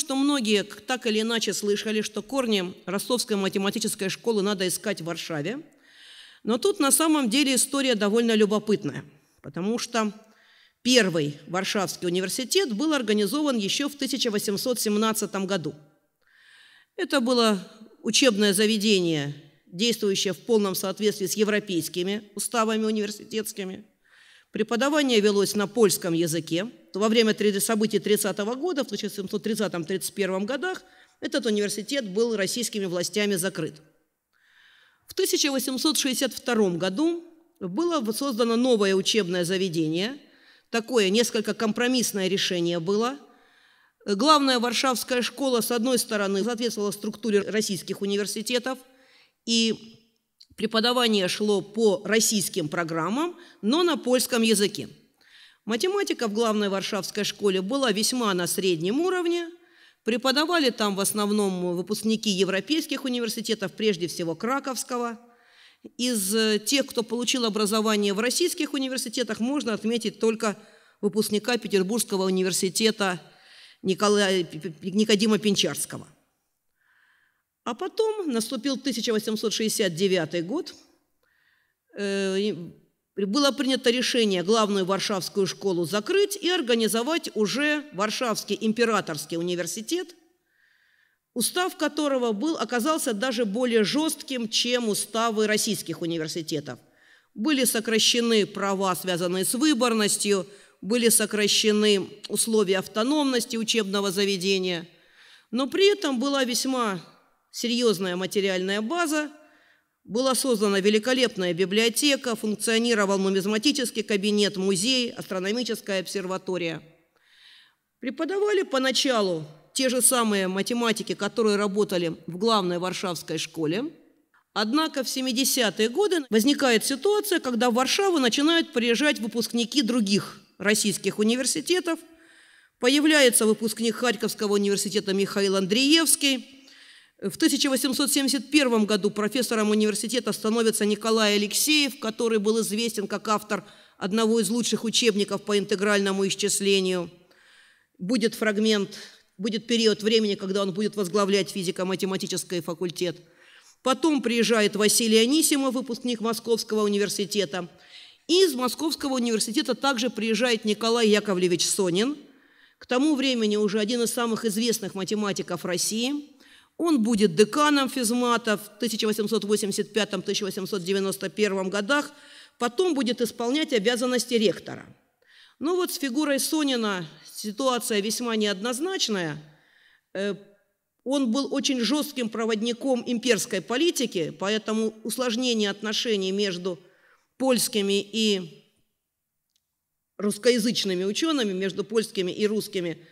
что многие так или иначе слышали, что корни Ростовской математической школы надо искать в Варшаве. Но тут на самом деле история довольно любопытная, потому что первый Варшавский университет был организован еще в 1817 году. Это было учебное заведение, действующее в полном соответствии с европейскими уставами университетскими. Преподавание велось на польском языке – во время событий 30 -го года, в 1730-31 годах, этот университет был российскими властями закрыт. В 1862 году было создано новое учебное заведение. Такое несколько компромиссное решение было. Главная варшавская школа, с одной стороны, соответствовала структуре российских университетов, и преподавание шло по российским программам, но на польском языке – Математика в главной варшавской школе была весьма на среднем уровне. Преподавали там в основном выпускники европейских университетов, прежде всего Краковского. Из э, тех, кто получил образование в российских университетах, можно отметить только выпускника Петербургского университета Николая, Никодима Пинчарского. А потом наступил 1869 год э, – было принято решение главную Варшавскую школу закрыть и организовать уже Варшавский императорский университет, устав которого был, оказался даже более жестким, чем уставы российских университетов. Были сокращены права, связанные с выборностью, были сокращены условия автономности учебного заведения, но при этом была весьма серьезная материальная база – была создана великолепная библиотека, функционировал нумизматический кабинет, музей, астрономическая обсерватория. Преподавали поначалу те же самые математики, которые работали в главной варшавской школе. Однако в 70-е годы возникает ситуация, когда в Варшаву начинают приезжать выпускники других российских университетов. Появляется выпускник Харьковского университета Михаил Андреевский – в 1871 году профессором университета становится Николай Алексеев, который был известен как автор одного из лучших учебников по интегральному исчислению. Будет фрагмент, будет период времени, когда он будет возглавлять физико-математический факультет. Потом приезжает Василий Анисимов, выпускник Московского университета. И из Московского университета также приезжает Николай Яковлевич Сонин, к тому времени уже один из самых известных математиков России – он будет деканом физмата в 1885-1891 годах, потом будет исполнять обязанности ректора. Но ну вот с фигурой Сонина ситуация весьма неоднозначная. Э, он был очень жестким проводником имперской политики, поэтому усложнение отношений между польскими и русскоязычными учеными, между польскими и русскими –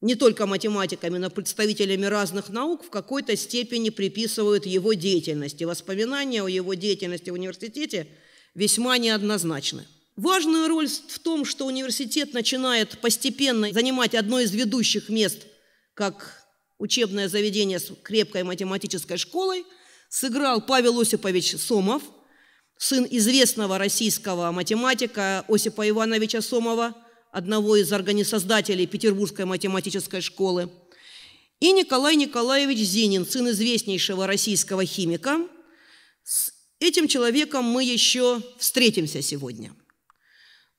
не только математиками, но представителями разных наук в какой-то степени приписывают его деятельности. Воспоминания о его деятельности в университете весьма неоднозначны. Важную роль в том, что университет начинает постепенно занимать одно из ведущих мест как учебное заведение с крепкой математической школой, сыграл Павел Осипович Сомов, сын известного российского математика Осипа Ивановича Сомова – одного из организаторей Петербургской математической школы, и Николай Николаевич Зинин, сын известнейшего российского химика. С этим человеком мы еще встретимся сегодня.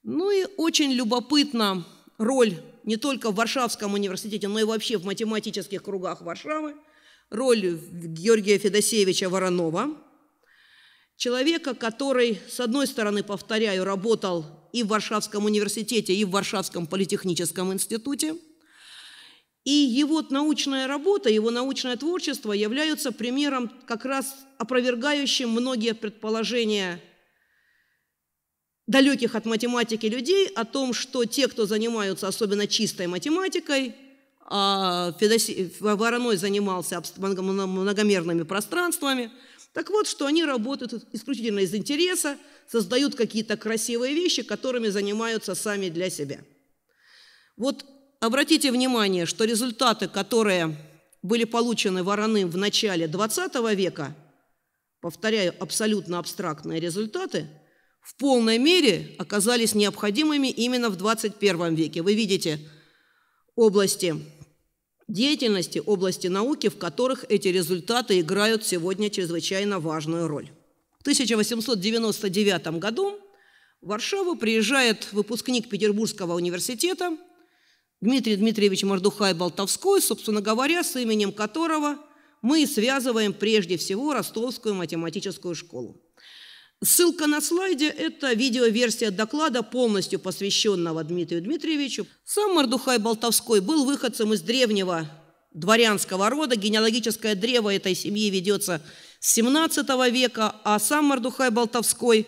Ну и очень любопытна роль не только в Варшавском университете, но и вообще в математических кругах Варшавы, роль Георгия Федосеевича Воронова, человека, который, с одной стороны, повторяю, работал и в Варшавском университете, и в Варшавском политехническом институте. И его научная работа, его научное творчество являются примером, как раз опровергающим многие предположения далеких от математики людей о том, что те, кто занимаются особенно чистой математикой, а Федоси... Вороной занимался многомерными пространствами, так вот, что они работают исключительно из интереса, создают какие-то красивые вещи, которыми занимаются сами для себя. Вот обратите внимание, что результаты, которые были получены Вороным в начале XX века, повторяю, абсолютно абстрактные результаты, в полной мере оказались необходимыми именно в 21 веке. Вы видите области деятельности области науки, в которых эти результаты играют сегодня чрезвычайно важную роль. В 1899 году в Варшаву приезжает выпускник Петербургского университета Дмитрий Дмитриевич Мордухай Болтовской, собственно говоря, с именем которого мы связываем прежде всего Ростовскую математическую школу. Ссылка на слайде – это видеоверсия доклада, полностью посвященного Дмитрию Дмитриевичу. Сам Мордухай Болтовской был выходцем из древнего дворянского рода. Генеалогическое древо этой семьи ведется с 17 века, а сам Мордухай Болтовской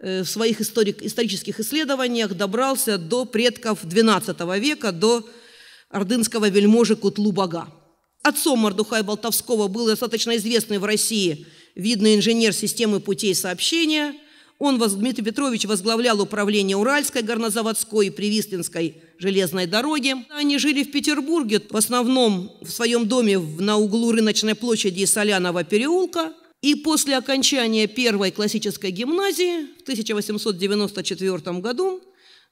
э, в своих историк, исторических исследованиях добрался до предков XII века, до ордынского вельможи Кутлубага. Отцом Мордухая Болтовского был достаточно известный в России – видный инженер системы путей сообщения. Он, Дмитрий Петрович, возглавлял управление Уральской, Горнозаводской и Привистинской железной дороги. Они жили в Петербурге, в основном в своем доме на углу Рыночной площади и Солянова переулка. И после окончания первой классической гимназии в 1894 году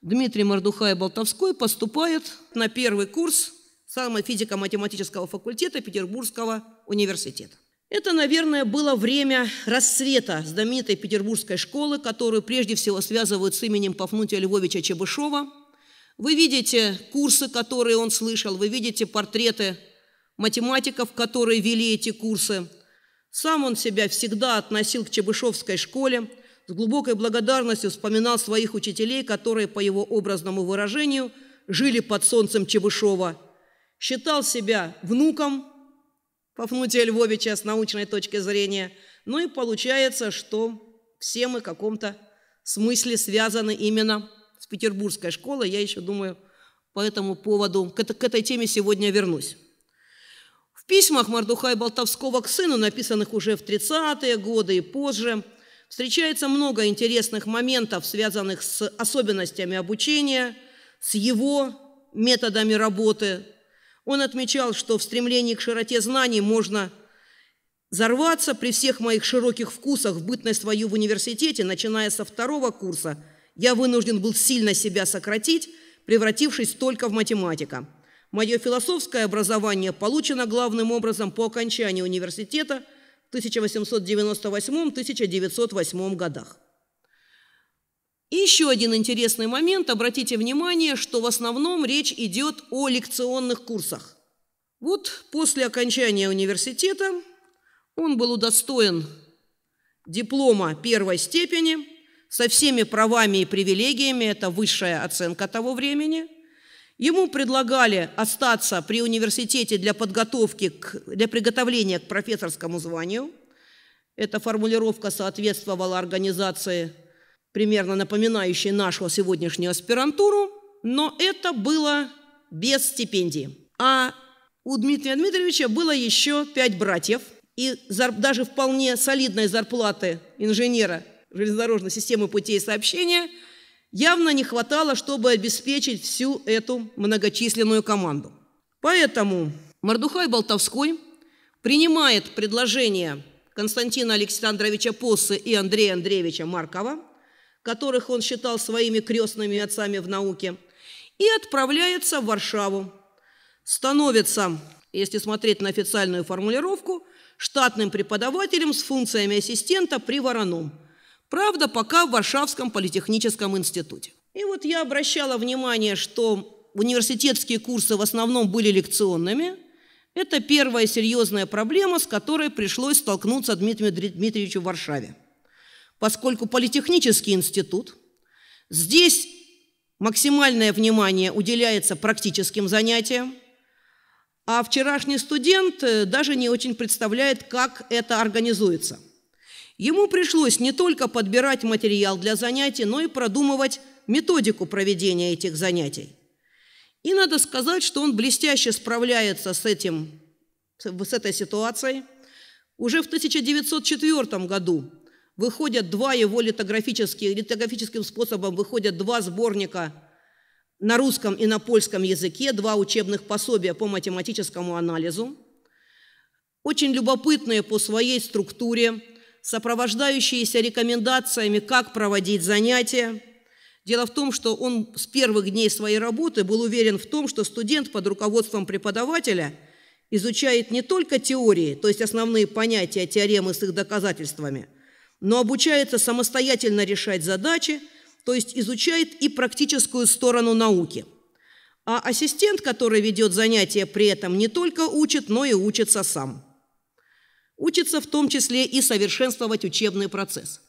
Дмитрий Мордухай-Болтовской поступает на первый курс самого физико-математического факультета Петербургского университета. Это, наверное, было время рассвета знаменитой петербургской школы, которую прежде всего связывают с именем Пафнутия Львовича Чебышева. Вы видите курсы, которые он слышал, вы видите портреты математиков, которые вели эти курсы. Сам он себя всегда относил к Чебышевской школе, с глубокой благодарностью вспоминал своих учителей, которые, по его образному выражению, жили под солнцем Чебышева. Считал себя внуком Пафнутия Львовича с научной точки зрения. Ну и получается, что все мы в каком-то смысле связаны именно с петербургской школой. Я еще думаю по этому поводу, к, это, к этой теме сегодня вернусь. В письмах Мордухая Болтовского к сыну, написанных уже в 30-е годы и позже, встречается много интересных моментов, связанных с особенностями обучения, с его методами работы он отмечал, что в стремлении к широте знаний можно Зарваться при всех моих широких вкусах в бытность свою в университете, начиная со второго курса, я вынужден был сильно себя сократить, превратившись только в математика. Мое философское образование получено главным образом по окончании университета в 1898-1908 годах. И еще один интересный момент. Обратите внимание, что в основном речь идет о лекционных курсах. Вот после окончания университета он был удостоен диплома первой степени со всеми правами и привилегиями, это высшая оценка того времени. Ему предлагали остаться при университете для подготовки, к, для приготовления к профессорскому званию. Эта формулировка соответствовала организации примерно напоминающей нашу сегодняшнюю аспирантуру, но это было без стипендии. А у Дмитрия Дмитриевича было еще пять братьев, и даже вполне солидной зарплаты инженера железнодорожной системы путей сообщения явно не хватало, чтобы обеспечить всю эту многочисленную команду. Поэтому Мордухай Болтовской принимает предложение Константина Александровича Поссы и Андрея Андреевича Маркова – которых он считал своими крестными отцами в науке, и отправляется в Варшаву. Становится, если смотреть на официальную формулировку, штатным преподавателем с функциями ассистента при Вороном. Правда, пока в Варшавском политехническом институте. И вот я обращала внимание, что университетские курсы в основном были лекционными. Это первая серьезная проблема, с которой пришлось столкнуться Дмитрию Дмитриевичу в Варшаве поскольку Политехнический институт, здесь максимальное внимание уделяется практическим занятиям, а вчерашний студент э, даже не очень представляет, как это организуется. Ему пришлось не только подбирать материал для занятий, но и продумывать методику проведения этих занятий. И надо сказать, что он блестяще справляется с, этим, с этой ситуацией. Уже в 1904 году Выходят два его литографических, литографическим способом выходят два сборника на русском и на польском языке, два учебных пособия по математическому анализу, очень любопытные по своей структуре, сопровождающиеся рекомендациями, как проводить занятия. Дело в том, что он с первых дней своей работы был уверен в том, что студент под руководством преподавателя изучает не только теории, то есть основные понятия, теоремы с их доказательствами, но обучается самостоятельно решать задачи, то есть изучает и практическую сторону науки. А ассистент, который ведет занятия, при этом не только учит, но и учится сам. Учится в том числе и совершенствовать учебный процесс.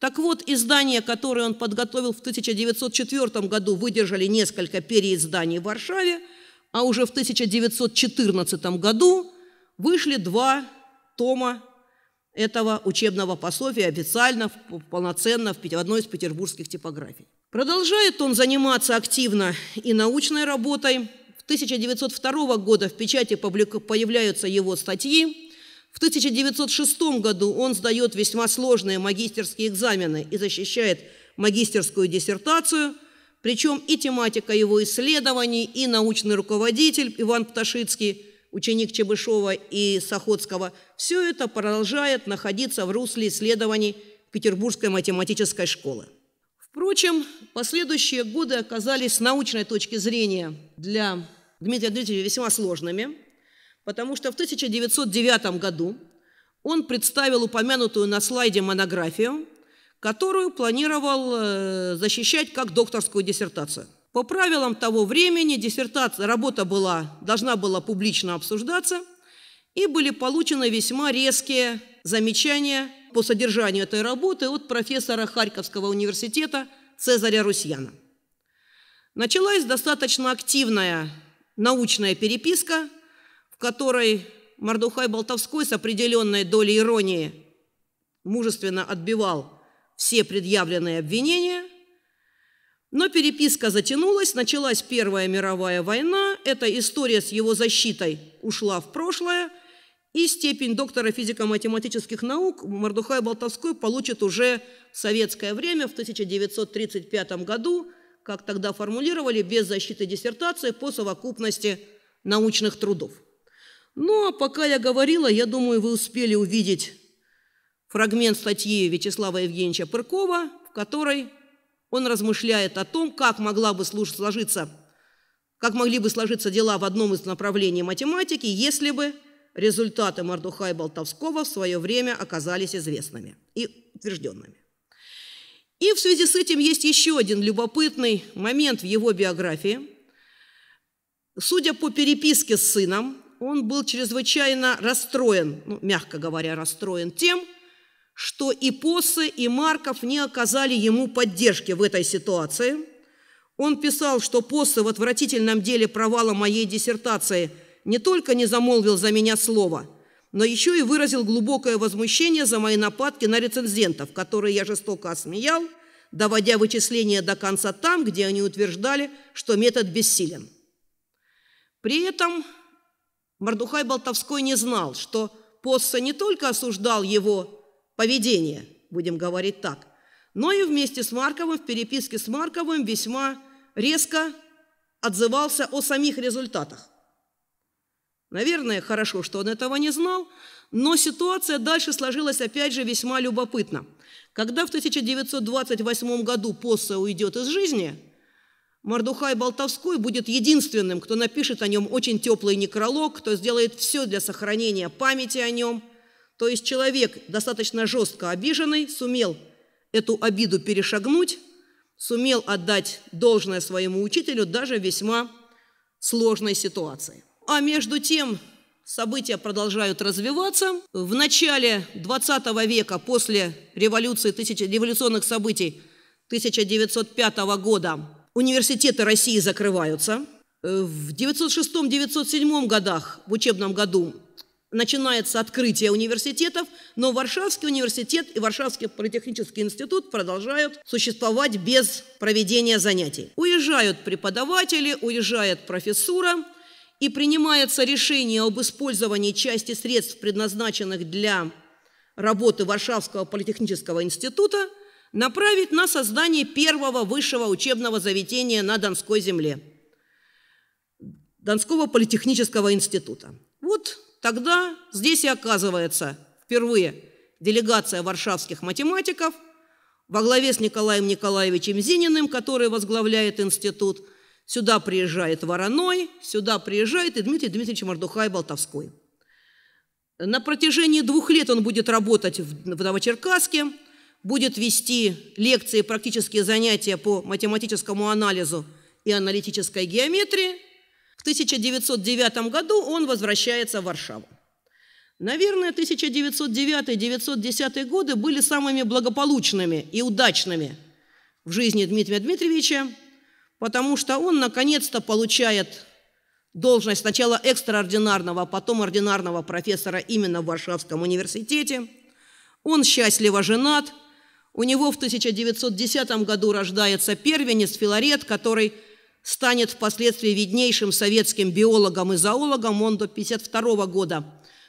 Так вот, издания, которые он подготовил в 1904 году, выдержали несколько переизданий в Варшаве, а уже в 1914 году вышли два тома этого учебного пособия официально, полноценно в одной из петербургских типографий. Продолжает он заниматься активно и научной работой. В 1902 года в печати появляются его статьи. В 1906 году он сдает весьма сложные магистерские экзамены и защищает магистерскую диссертацию. Причем и тематика его исследований, и научный руководитель Иван Пташицкий – ученик Чебышева и Сахоцкого, все это продолжает находиться в русле исследований Петербургской математической школы. Впрочем, последующие годы оказались с научной точки зрения для Дмитрия Дмитриевича весьма сложными, потому что в 1909 году он представил упомянутую на слайде монографию, которую планировал э, защищать как докторскую диссертацию. По правилам того времени диссертация, работа была, должна была публично обсуждаться, и были получены весьма резкие замечания по содержанию этой работы от профессора Харьковского университета Цезаря Русьяна. Началась достаточно активная научная переписка, в которой Мордухай Болтовской с определенной долей иронии мужественно отбивал все предъявленные обвинения – но переписка затянулась, началась Первая мировая война, эта история с его защитой ушла в прошлое, и степень доктора физико-математических наук Мордухай Болтовской получит уже в советское время, в 1935 году, как тогда формулировали, без защиты диссертации по совокупности научных трудов. Ну, а пока я говорила, я думаю, вы успели увидеть фрагмент статьи Вячеслава Евгеньевича Пыркова, в которой он размышляет о том, как, могла бы сложиться, как могли бы сложиться дела в одном из направлений математики, если бы результаты Мардуха Болтовского в свое время оказались известными и утвержденными. И в связи с этим есть еще один любопытный момент в его биографии. Судя по переписке с сыном, он был чрезвычайно расстроен, ну, мягко говоря, расстроен тем, что что и Посы, и Марков не оказали ему поддержки в этой ситуации. Он писал, что Посы в отвратительном деле провала моей диссертации не только не замолвил за меня слово, но еще и выразил глубокое возмущение за мои нападки на рецензентов, которые я жестоко осмеял, доводя вычисления до конца там, где они утверждали, что метод бессилен. При этом Мордухай Болтовской не знал, что Посса не только осуждал его поведение, будем говорить так. Но и вместе с Марковым, в переписке с Марковым весьма резко отзывался о самих результатах. Наверное, хорошо, что он этого не знал, но ситуация дальше сложилась, опять же, весьма любопытно. Когда в 1928 году Посса уйдет из жизни, Мордухай Болтовской будет единственным, кто напишет о нем очень теплый некролог, кто сделает все для сохранения памяти о нем – то есть человек, достаточно жестко обиженный, сумел эту обиду перешагнуть, сумел отдать должное своему учителю даже в весьма сложной ситуации. А между тем события продолжают развиваться. В начале 20 века, после революции, тысяч, революционных событий 1905 года, университеты России закрываются. Э, в 1906-1907 годах, в учебном году, начинается открытие университетов, но Варшавский университет и Варшавский политехнический институт продолжают существовать без проведения занятий. Уезжают преподаватели, уезжает профессура, и принимается решение об использовании части средств, предназначенных для работы Варшавского политехнического института, направить на создание первого высшего учебного заведения на Донской земле – Донского политехнического института. Вот Тогда здесь и оказывается впервые делегация варшавских математиков во главе с Николаем Николаевичем Зининым, который возглавляет институт. Сюда приезжает Вороной, сюда приезжает и Дмитрий Дмитриевич Мордухай-Болтовской. На протяжении двух лет он будет работать в Новочеркасске, будет вести лекции, практические занятия по математическому анализу и аналитической геометрии – в 1909 году он возвращается в Варшаву. Наверное, 1909-1910 годы были самыми благополучными и удачными в жизни Дмитрия Дмитриевича, потому что он наконец-то получает должность сначала экстраординарного, потом ординарного профессора именно в Варшавском университете. Он счастливо женат. У него в 1910 году рождается первенец Филарет, который – станет впоследствии виднейшим советским биологом и зоологом. Он до 1952 года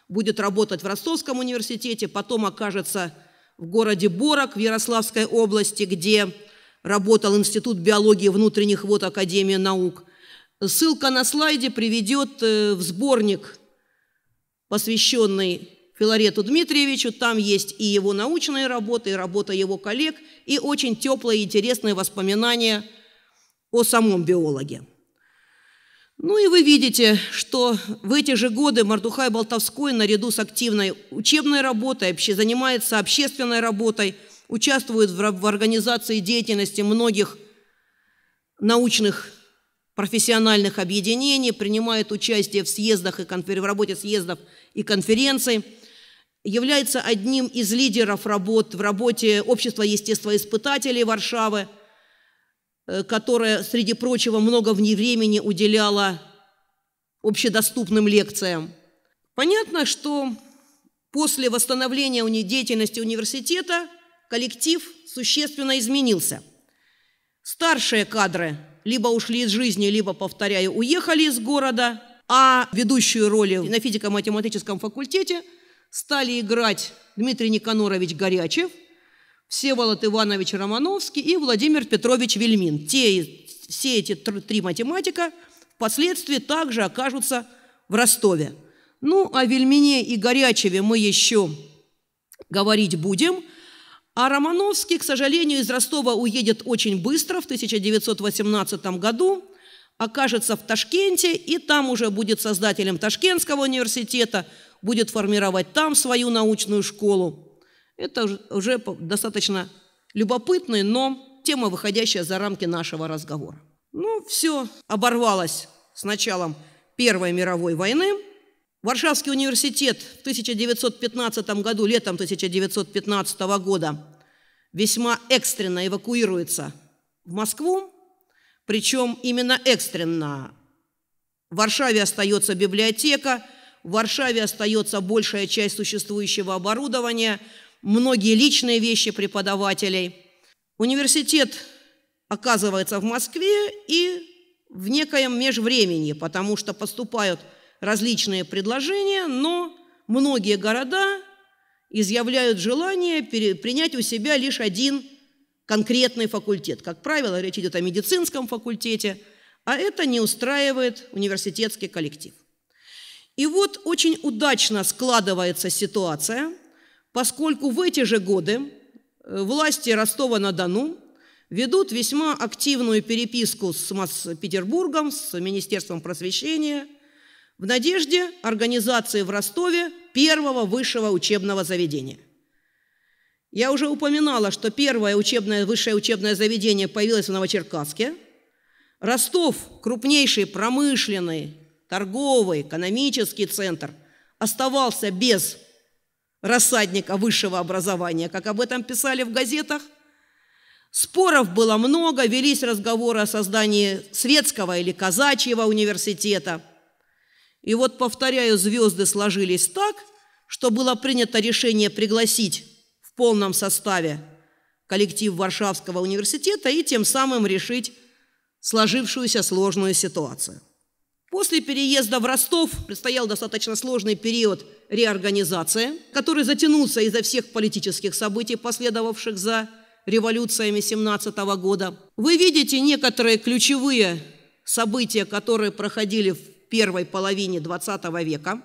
будет работать в Ростовском университете, потом окажется в городе Борок в Ярославской области, где работал Институт биологии внутренних вод Академии наук. Ссылка на слайде приведет э, в сборник, посвященный Филарету Дмитриевичу. Там есть и его научные работы, и работа его коллег, и очень теплые и интересные воспоминания – о самом биологе. Ну и вы видите, что в эти же годы Мардухай Болтовской наряду с активной учебной работой вообще занимается общественной работой, участвует в организации деятельности многих научных профессиональных объединений, принимает участие в съездах и конфер... в работе съездов и конференций, является одним из лидеров работ в работе Общества естествоиспытателей Варшавы – Э, которая, среди прочего, много вне времени уделяла общедоступным лекциям. Понятно, что после восстановления уни деятельности университета коллектив существенно изменился. Старшие кадры либо ушли из жизни, либо, повторяю, уехали из города, а ведущую роль на физико-математическом факультете стали играть Дмитрий Никонорович Горячев – Всеволод Иванович Романовский и Владимир Петрович Вельмин. Те, все эти три математика впоследствии также окажутся в Ростове. Ну, о Вельмине и Горячеве мы еще говорить будем. А Романовский, к сожалению, из Ростова уедет очень быстро в 1918 году, окажется в Ташкенте, и там уже будет создателем Ташкентского университета, будет формировать там свою научную школу. Это уже достаточно любопытный, но тема, выходящая за рамки нашего разговора. Ну, все оборвалось с началом Первой мировой войны. Варшавский университет в 1915 году, летом 1915 года, весьма экстренно эвакуируется в Москву, причем именно экстренно. В Варшаве остается библиотека, в Варшаве остается большая часть существующего оборудования – многие личные вещи преподавателей. Университет оказывается в Москве и в некоем межвременье, потому что поступают различные предложения, но многие города изъявляют желание принять у себя лишь один конкретный факультет. Как правило, речь идет о медицинском факультете, а это не устраивает университетский коллектив. И вот очень удачно складывается ситуация – поскольку в эти же годы э, власти Ростова-на-Дону ведут весьма активную переписку с Петербургом, с Министерством просвещения, в надежде организации в Ростове первого высшего учебного заведения. Я уже упоминала, что первое учебное, высшее учебное заведение появилось в Новочеркасске. Ростов – крупнейший промышленный, торговый, экономический центр – оставался без рассадника высшего образования, как об этом писали в газетах. Споров было много, велись разговоры о создании светского или казачьего университета. И вот, повторяю, звезды сложились так, что было принято решение пригласить в полном составе коллектив Варшавского университета и тем самым решить сложившуюся сложную ситуацию. После переезда в Ростов предстоял достаточно сложный период реорганизации, который затянулся из-за всех политических событий, последовавших за революциями 17 -го года. Вы видите некоторые ключевые события, которые проходили в первой половине 20 века.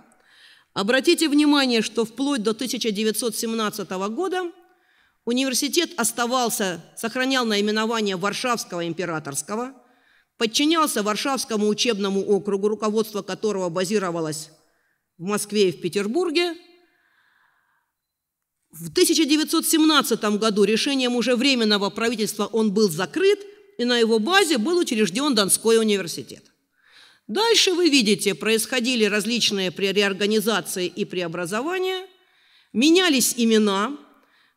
Обратите внимание, что вплоть до 1917 года университет оставался, сохранял наименование Варшавского императорского – подчинялся Варшавскому учебному округу, руководство которого базировалось в Москве и в Петербурге. В 1917 году решением уже Временного правительства он был закрыт, и на его базе был учрежден Донской университет. Дальше вы видите, происходили различные реорганизации и преобразования, менялись имена.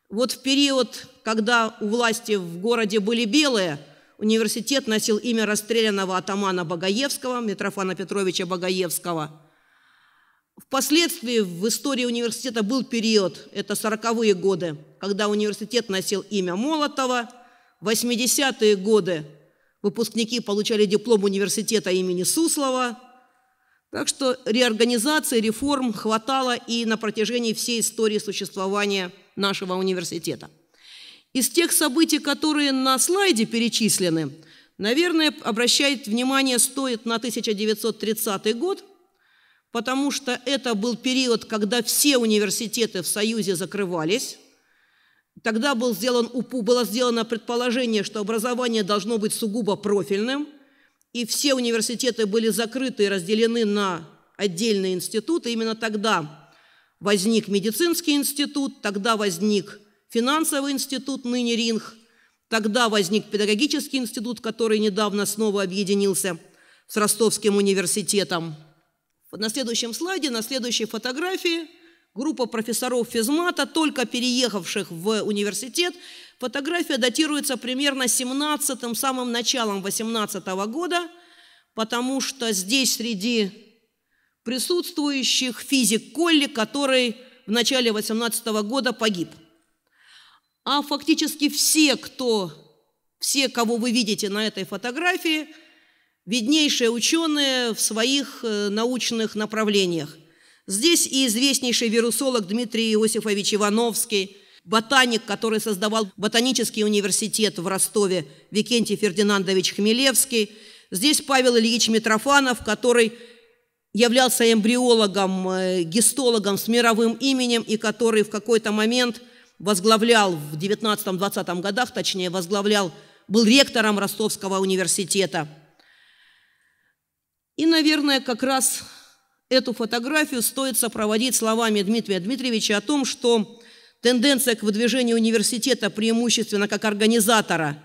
Вот в период, когда у власти в городе были белые – Университет носил имя расстрелянного атамана Богоевского, Митрофана Петровича Богоевского. Впоследствии в истории университета был период, это 40-е годы, когда университет носил имя Молотова. В 80-е годы выпускники получали диплом университета имени Суслова. Так что реорганизации, реформ хватало и на протяжении всей истории существования нашего университета. Из тех событий, которые на слайде перечислены, наверное, обращать внимание стоит на 1930 год, потому что это был период, когда все университеты в Союзе закрывались. Тогда был сделан, было сделано предположение, что образование должно быть сугубо профильным, и все университеты были закрыты и разделены на отдельные институты. Именно тогда возник медицинский институт, тогда возник финансовый институт, ныне РИНХ. Тогда возник педагогический институт, который недавно снова объединился с Ростовским университетом. на следующем слайде, на следующей фотографии группа профессоров физмата, только переехавших в университет. Фотография датируется примерно 17-м, самым началом 18 года, потому что здесь среди присутствующих физик Колли, который в начале 18 года погиб а фактически все, кто, все, кого вы видите на этой фотографии, виднейшие ученые в своих э, научных направлениях. Здесь и известнейший вирусолог Дмитрий Иосифович Ивановский, ботаник, который создавал ботанический университет в Ростове, Викентий Фердинандович Хмелевский. Здесь Павел Ильич Митрофанов, который являлся эмбриологом, э, гистологом с мировым именем и который в какой-то момент – возглавлял в 19-20 годах, точнее, возглавлял, был ректором Ростовского университета. И, наверное, как раз эту фотографию стоит сопроводить словами Дмитрия Дмитриевича о том, что тенденция к выдвижению университета преимущественно как организатора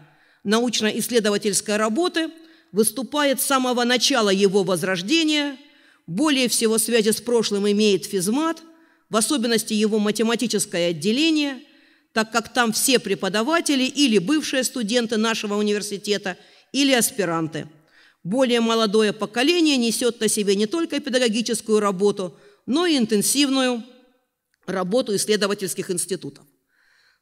научно-исследовательской работы выступает с самого начала его возрождения, более всего связи с прошлым имеет физмат – в особенности его математическое отделение, так как там все преподаватели или бывшие студенты нашего университета, или аспиранты. Более молодое поколение несет на себе не только педагогическую работу, но и интенсивную работу исследовательских институтов.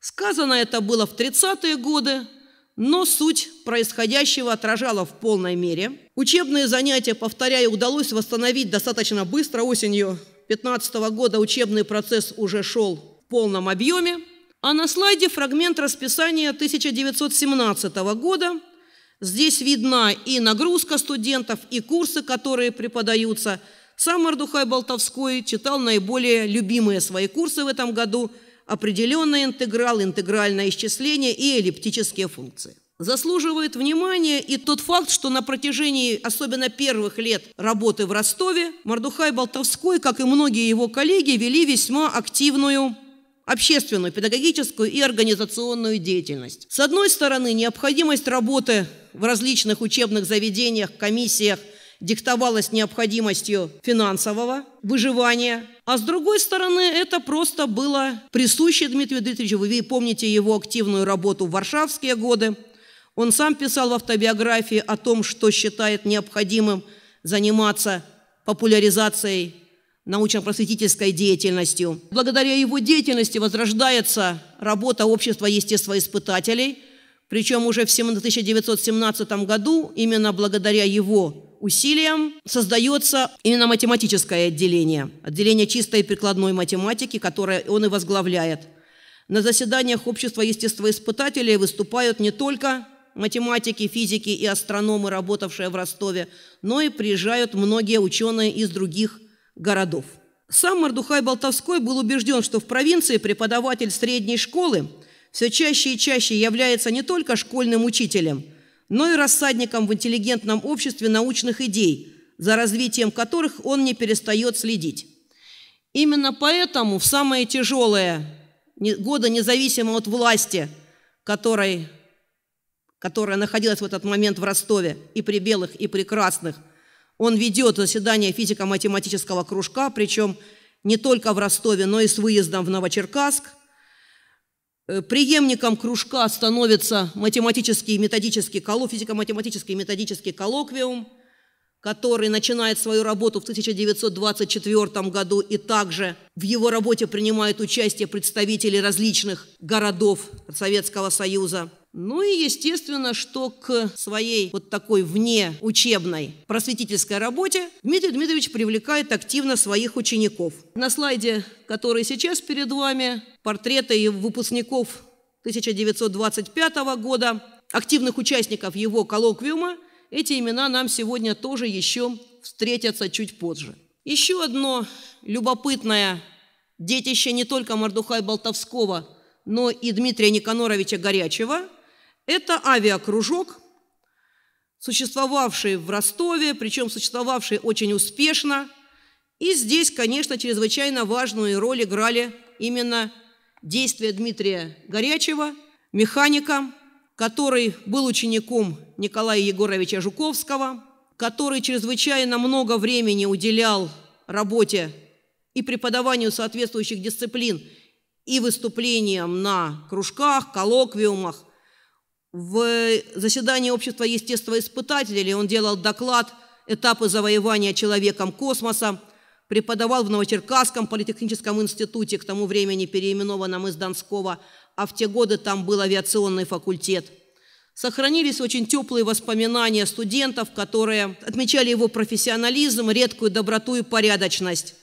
Сказано это было в 30-е годы, но суть происходящего отражала в полной мере. Учебные занятия, повторяю, удалось восстановить достаточно быстро осенью 2015 года учебный процесс уже шел в полном объеме, а на слайде фрагмент расписания 1917 года. Здесь видна и нагрузка студентов, и курсы, которые преподаются. Сам Мордухай Болтовской читал наиболее любимые свои курсы в этом году – определенный интеграл, интегральное исчисление и эллиптические функции. Заслуживает внимания и тот факт, что на протяжении особенно первых лет работы в Ростове Мордухай Болтовской, как и многие его коллеги, вели весьма активную общественную, педагогическую и организационную деятельность. С одной стороны, необходимость работы в различных учебных заведениях, комиссиях диктовалась необходимостью финансового выживания, а с другой стороны, это просто было присуще Дмитрию Дмитриевичу. Вы помните его активную работу в варшавские годы, он сам писал в автобиографии о том, что считает необходимым заниматься популяризацией научно-просветительской деятельностью. Благодаря его деятельности возрождается работа общества естествоиспытателей, причем уже в 1917 году именно благодаря его усилиям создается именно математическое отделение, отделение чистой и прикладной математики, которое он и возглавляет. На заседаниях общества естествоиспытателей выступают не только математики, физики и астрономы, работавшие в Ростове, но и приезжают многие ученые из других городов. Сам Мордухай Болтовской был убежден, что в провинции преподаватель средней школы все чаще и чаще является не только школьным учителем, но и рассадником в интеллигентном обществе научных идей, за развитием которых он не перестает следить. Именно поэтому в самые тяжелые годы независимо от власти, которой которая находилась в этот момент в Ростове, и при белых, и при красных. Он ведет заседание физико-математического кружка, причем не только в Ростове, но и с выездом в Новочеркасск. Э, Приемником кружка становится математический и методический колло, физико-математический и методический коллоквиум, который начинает свою работу в 1924 году, и также в его работе принимают участие представители различных городов Советского Союза – ну и естественно, что к своей вот такой вне учебной просветительской работе Дмитрий Дмитриевич привлекает активно своих учеников. На слайде, который сейчас перед вами, портреты выпускников 1925 года, активных участников его коллоквиума, эти имена нам сегодня тоже еще встретятся чуть позже. Еще одно любопытное детище не только Мордухая Болтовского, но и Дмитрия Никаноровича Горячего – это авиакружок, существовавший в Ростове, причем существовавший очень успешно. И здесь, конечно, чрезвычайно важную роль играли именно действия Дмитрия Горячего, механика, который был учеником Николая Егоровича Жуковского, который чрезвычайно много времени уделял работе и преподаванию соответствующих дисциплин и выступлениям на кружках, коллоквиумах, в э, заседании общества естествоиспытателей он делал доклад «Этапы завоевания человеком космоса», преподавал в Новочеркасском политехническом институте, к тому времени переименованном из Донского, а в те годы там был авиационный факультет. Сохранились очень теплые воспоминания студентов, которые отмечали его профессионализм, редкую доброту и порядочность.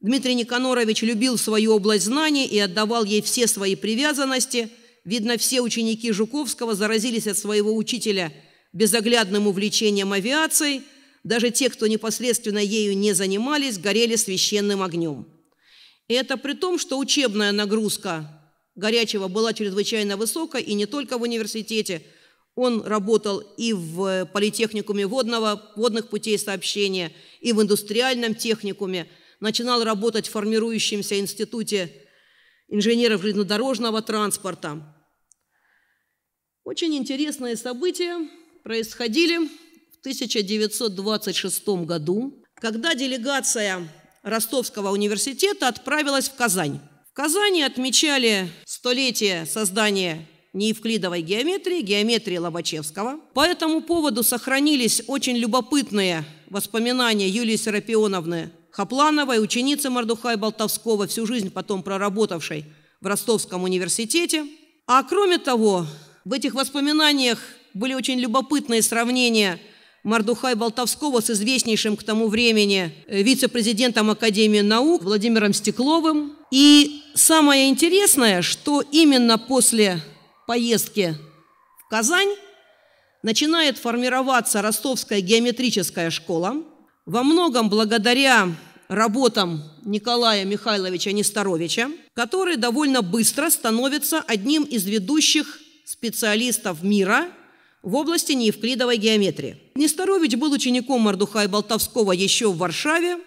Дмитрий Никонорович любил свою область знаний и отдавал ей все свои привязанности – Видно, все ученики Жуковского заразились от своего учителя безоглядным увлечением авиацией, даже те, кто непосредственно ею не занимались, горели священным огнем. И это при том, что учебная нагрузка Горячего была чрезвычайно высокой, и не только в университете. Он работал и в политехникуме водного, водных путей сообщения, и в индустриальном техникуме. Начинал работать в формирующемся институте инженеров железнодорожного транспорта. Очень интересные события происходили в 1926 году, когда делегация Ростовского университета отправилась в Казань. В Казани отмечали столетие создания неевклидовой геометрии, геометрии Лобачевского. По этому поводу сохранились очень любопытные воспоминания Юлии Серапионовны Хаплановой, ученицы Мордухая Болтовского, всю жизнь потом проработавшей в Ростовском университете. А кроме того, в этих воспоминаниях были очень любопытные сравнения Мардухай Болтовского с известнейшим к тому времени э, вице-президентом Академии наук Владимиром Стекловым. И самое интересное, что именно после поездки в Казань начинает формироваться Ростовская геометрическая школа, во многом благодаря работам Николая Михайловича Несторовича, который довольно быстро становится одним из ведущих специалистов мира в области неевклидовой геометрии. Несторович был учеником и Болтовского еще в Варшаве.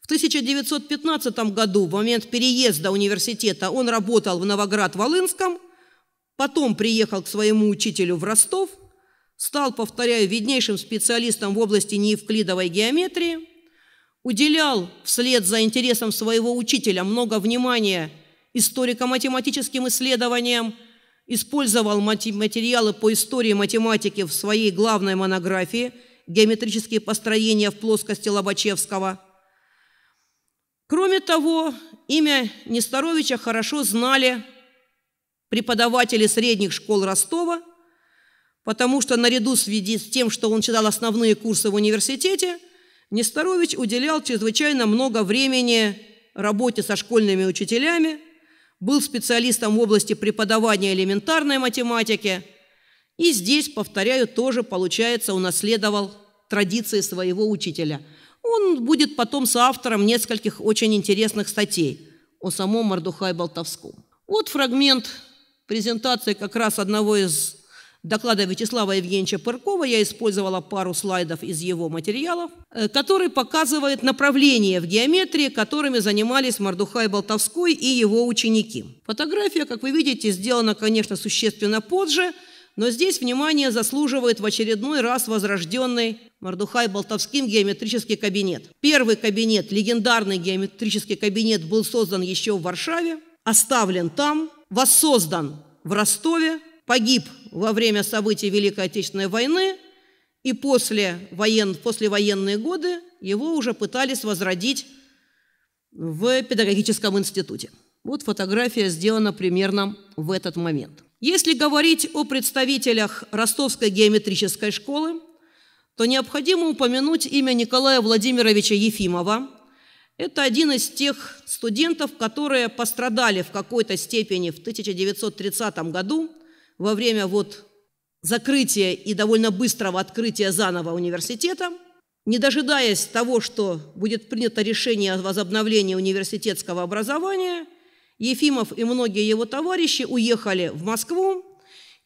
В 1915 году, в момент переезда университета, он работал в Новоград-Волынском, потом приехал к своему учителю в Ростов – стал, повторяю, виднейшим специалистом в области неевклидовой геометрии, уделял вслед за интересом своего учителя много внимания историко-математическим исследованиям, использовал материалы по истории математики в своей главной монографии «Геометрические построения в плоскости Лобачевского». Кроме того, имя Несторовича хорошо знали преподаватели средних школ Ростова потому что наряду с тем, что он читал основные курсы в университете, Несторович уделял чрезвычайно много времени работе со школьными учителями, был специалистом в области преподавания элементарной математики и здесь, повторяю, тоже, получается, унаследовал традиции своего учителя. Он будет потом соавтором нескольких очень интересных статей о самом Мордухае Болтовском. Вот фрагмент презентации как раз одного из доклада Вячеслава Евгеньевича Пыркова я использовала пару слайдов из его материалов, э, который показывает направления в геометрии, которыми занимались Мордухай Болтовской и его ученики. Фотография, как вы видите, сделана, конечно, существенно позже, но здесь внимание заслуживает в очередной раз возрожденный Мордухай Болтовским геометрический кабинет. Первый кабинет, легендарный геометрический кабинет, был создан еще в Варшаве, оставлен там, воссоздан в Ростове, погиб во время событий Великой Отечественной войны и после воен, послевоенные годы его уже пытались возродить в педагогическом институте. Вот фотография сделана примерно в этот момент. Если говорить о представителях Ростовской геометрической школы, то необходимо упомянуть имя Николая Владимировича Ефимова. Это один из тех студентов, которые пострадали в какой-то степени в 1930 году – во время вот закрытия и довольно быстрого открытия заново университета, не дожидаясь того, что будет принято решение о возобновлении университетского образования, Ефимов и многие его товарищи уехали в Москву,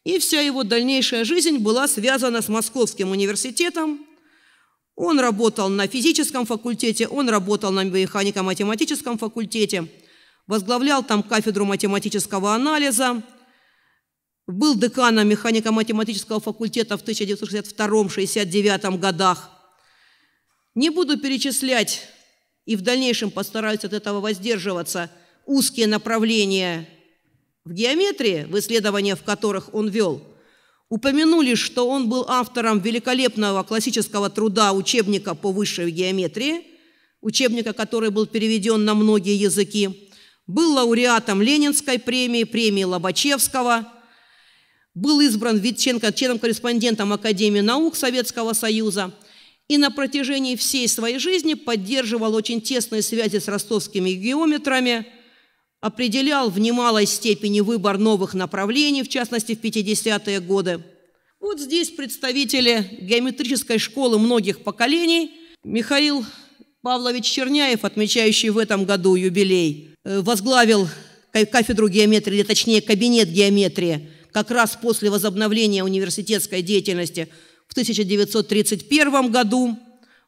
и вся его дальнейшая жизнь была связана с Московским университетом. Он работал на физическом факультете, он работал на механико-математическом факультете, возглавлял там кафедру математического анализа – был деканом механико-математического факультета в 1962-69 годах. Не буду перечислять и в дальнейшем постараюсь от этого воздерживаться узкие направления в геометрии, в исследованиях в которых он вел. Упомянули, что он был автором великолепного классического труда учебника по высшей геометрии, учебника, который был переведен на многие языки. Был лауреатом Ленинской премии, премии Лобачевского – был избран Витченко членом-корреспондентом Академии наук Советского Союза и на протяжении всей своей жизни поддерживал очень тесные связи с ростовскими геометрами, определял в немалой степени выбор новых направлений, в частности, в 50-е годы. Вот здесь представители геометрической школы многих поколений. Михаил Павлович Черняев, отмечающий в этом году юбилей, э, возглавил кафедру геометрии, или точнее кабинет геометрии как раз после возобновления университетской деятельности в 1931 году.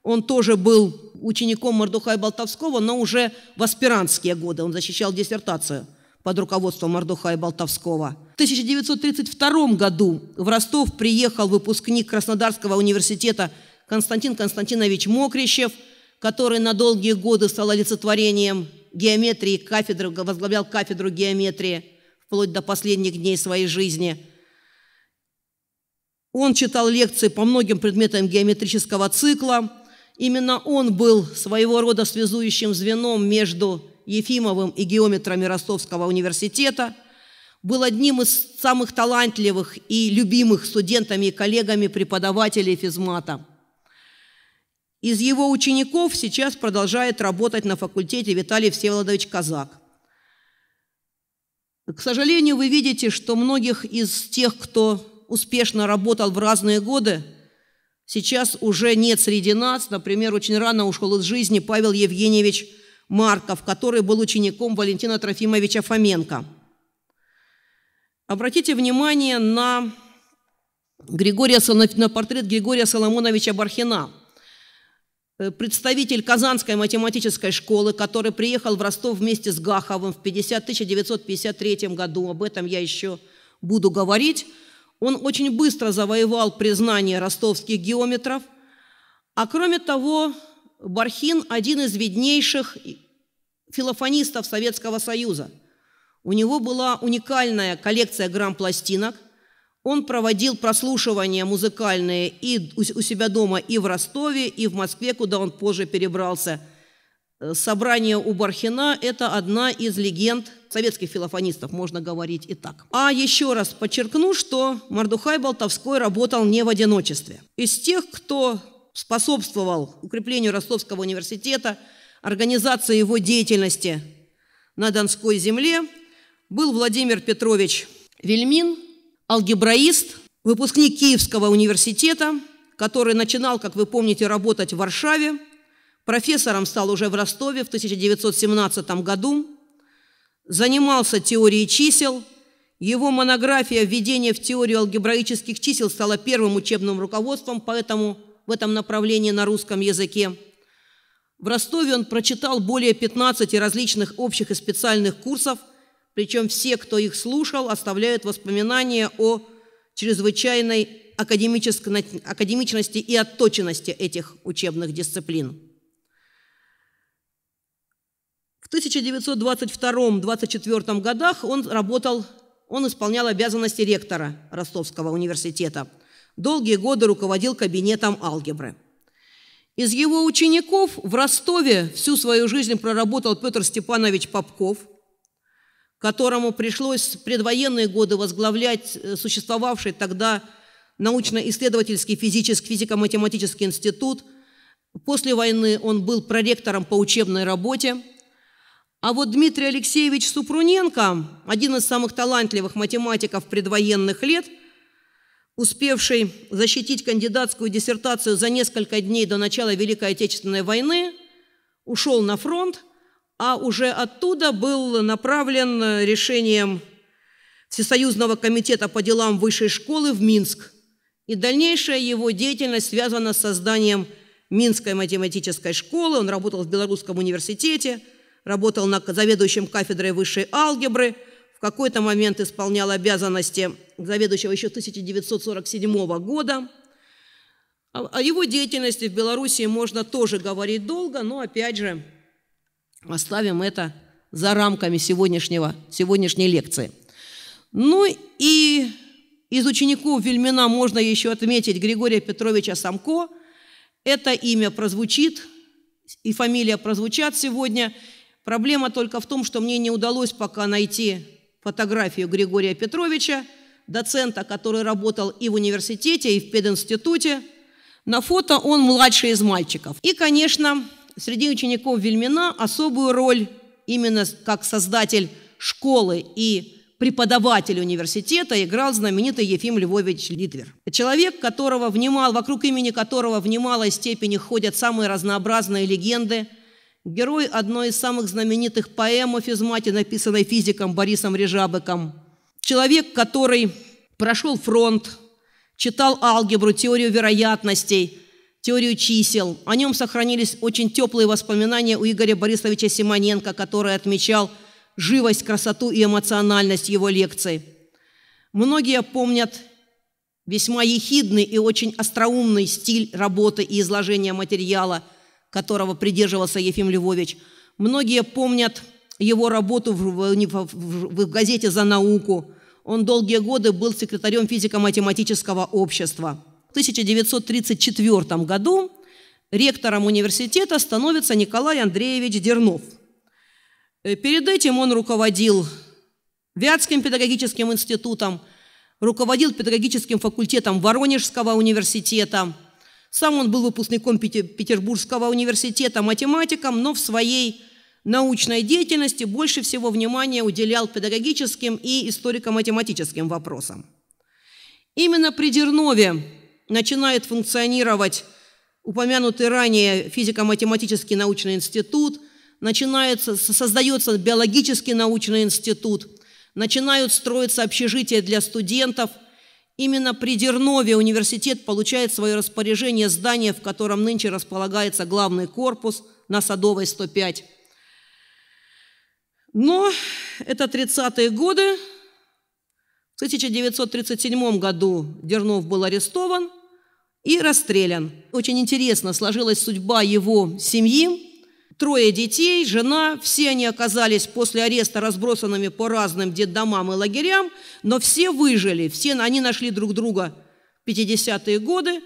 Он тоже был учеником Мордухая Болтовского, но уже в аспирантские годы. Он защищал диссертацию под руководством Мордухая Болтовского. В 1932 году в Ростов приехал выпускник Краснодарского университета Константин Константинович Мокрищев, который на долгие годы стал олицетворением геометрии, кафедры, возглавлял кафедру геометрии вплоть до последних дней своей жизни. Он читал лекции по многим предметам геометрического цикла. Именно он был своего рода связующим звеном между Ефимовым и геометрами Ростовского университета, был одним из самых талантливых и любимых студентами и коллегами преподавателей физмата. Из его учеников сейчас продолжает работать на факультете Виталий Всеволодович Казак. К сожалению, вы видите, что многих из тех, кто успешно работал в разные годы, сейчас уже нет среди нас. Например, очень рано ушел из жизни Павел Евгеньевич Марков, который был учеником Валентина Трофимовича Фоменко. Обратите внимание на, Григория, на портрет Григория Соломоновича Бархина – Э, представитель Казанской математической школы, который приехал в Ростов вместе с Гаховым в 50, 1953 году, об этом я еще буду говорить, он очень быстро завоевал признание ростовских геометров, а кроме того, Бархин – один из виднейших филофонистов Советского Союза. У него была уникальная коллекция грамм-пластинок, он проводил прослушивания музыкальные и у себя дома, и в Ростове, и в Москве, куда он позже перебрался. Э, собрание у Бархина – это одна из легенд советских филофонистов, можно говорить и так. А еще раз подчеркну, что Мардухай Болтовской работал не в одиночестве. Из тех, кто способствовал укреплению Ростовского университета, организации его деятельности на Донской земле был Владимир Петрович Вельмин – алгебраист, выпускник Киевского университета, который начинал, как вы помните, работать в Варшаве, профессором стал уже в Ростове в 1917 году, занимался теорией чисел, его монография «Введение в теорию алгебраических чисел» стала первым учебным руководством по этому в этом направлении на русском языке. В Ростове он прочитал более 15 различных общих и специальных курсов – причем все, кто их слушал, оставляют воспоминания о чрезвычайной академичности и отточенности этих учебных дисциплин. В 1922-24 годах он работал, он исполнял обязанности ректора Ростовского университета. Долгие годы руководил кабинетом алгебры. Из его учеников в Ростове всю свою жизнь проработал Петр Степанович Попков – которому пришлось в предвоенные годы возглавлять э, существовавший тогда научно-исследовательский физический, физико-математический институт. После войны он был проректором по учебной работе. А вот Дмитрий Алексеевич Супруненко, один из самых талантливых математиков предвоенных лет, успевший защитить кандидатскую диссертацию за несколько дней до начала Великой Отечественной войны, ушел на фронт – а уже оттуда был направлен э, решением Всесоюзного комитета по делам высшей школы в Минск. И дальнейшая его деятельность связана с созданием Минской математической школы. Он работал в Белорусском университете, работал на заведующем кафедрой высшей алгебры, в какой-то момент исполнял обязанности заведующего еще 1947 года. О а, а его деятельности в Беларуси можно тоже говорить долго, но опять же Оставим это за рамками сегодняшнего, сегодняшней лекции. Ну и из учеников Вельмина можно еще отметить Григория Петровича Самко. Это имя прозвучит и фамилия прозвучат сегодня. Проблема только в том, что мне не удалось пока найти фотографию Григория Петровича, доцента, который работал и в университете, и в пединституте. На фото он младший из мальчиков. И, конечно, среди учеников Вельмина особую роль именно как создатель школы и преподаватель университета играл знаменитый Ефим Львович Литвер. Человек, которого внимал, вокруг имени которого в немалой степени ходят самые разнообразные легенды, герой одной из самых знаменитых поэм о физмате, написанной физиком Борисом Режабыком, человек, который прошел фронт, читал алгебру, теорию вероятностей – теорию чисел. О нем сохранились очень теплые воспоминания у Игоря Борисовича Симоненко, который отмечал живость, красоту и эмоциональность его лекций. Многие помнят весьма ехидный и очень остроумный стиль работы и изложения материала, которого придерживался Ефим Львович. Многие помнят его работу в, в, в, в газете «За науку». Он долгие годы был секретарем физико-математического общества. 1934 году ректором университета становится Николай Андреевич Дернов. Э, перед этим он руководил Вятским педагогическим институтом, руководил педагогическим факультетом Воронежского университета. Сам он был выпускником Петербургского университета, математиком, но в своей научной деятельности больше всего внимания уделял педагогическим и историко-математическим вопросам. Именно при Дернове начинает функционировать упомянутый ранее физико-математический научный институт, начинается, создается биологический научный институт, начинают строиться общежития для студентов. Именно при Дернове университет получает в свое распоряжение здание, в котором нынче располагается главный корпус на Садовой 105. Но это 30-е годы, 1937 году Дернов был арестован и расстрелян. Очень интересно сложилась судьба его семьи. Трое детей, жена, все они оказались после ареста разбросанными по разным детдомам и лагерям, но все выжили, все они нашли друг друга 50-е годы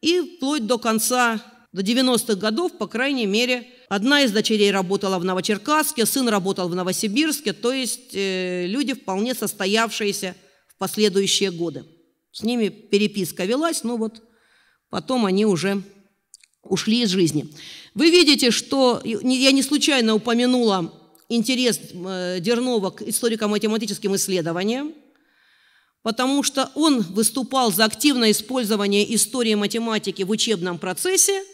и вплоть до конца, до 90-х годов, по крайней мере, одна из дочерей работала в Новочеркасске, сын работал в Новосибирске, то есть э, люди вполне состоявшиеся – последующие годы. С ними переписка велась, но ну вот потом они уже ушли из жизни. Вы видите, что я не случайно упомянула интерес э, Дернова к историко-математическим исследованиям, потому что он выступал за активное использование истории математики в учебном процессе,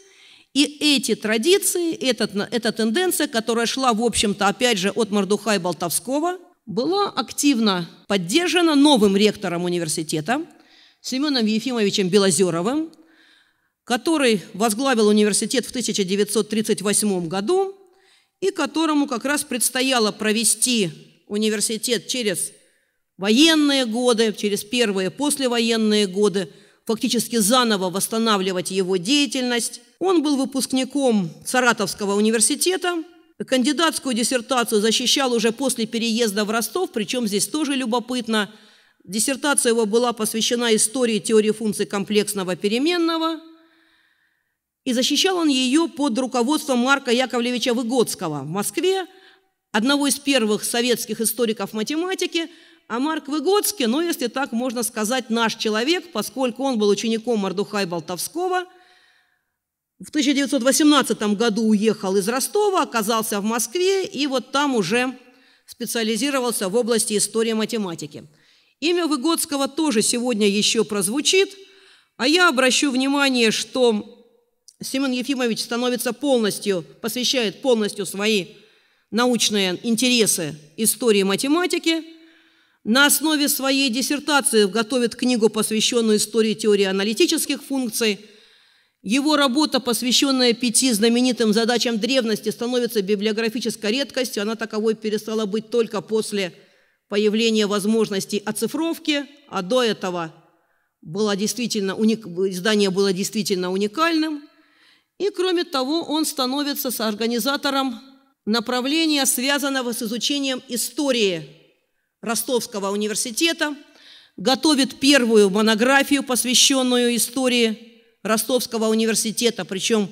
и эти традиции, этот, эта тенденция, которая шла, в общем-то, опять же, от Мордуха и Болтовского – была активно поддержана новым ректором университета Семеном Ефимовичем Белозеровым, который возглавил университет в 1938 году и которому как раз предстояло провести университет через военные годы, через первые послевоенные годы, фактически заново восстанавливать его деятельность. Он был выпускником Саратовского университета – Кандидатскую диссертацию защищал уже после переезда в Ростов, причем здесь тоже любопытно. Диссертация его была посвящена истории теории функций комплексного переменного, и защищал он ее под руководством Марка Яковлевича Выгодского в Москве, одного из первых советских историков математики, а Марк Выгодский, ну, если так можно сказать, наш человек, поскольку он был учеником Мардухай Болтовского – в 1918 году уехал из Ростова, оказался в Москве и вот там уже специализировался в области истории математики. Имя Выгодского тоже сегодня еще прозвучит, а я обращу внимание, что Семен Ефимович становится полностью, посвящает полностью свои научные интересы истории математики. На основе своей диссертации готовит книгу, посвященную истории теории аналитических функций – его работа, посвященная пяти знаменитым задачам древности, становится библиографической редкостью. Она таковой перестала быть только после появления возможностей оцифровки, а до этого было действительно уник... издание было действительно уникальным. И, кроме того, он становится соорганизатором направления, связанного с изучением истории Ростовского университета, готовит первую монографию, посвященную истории Ростовского университета, причем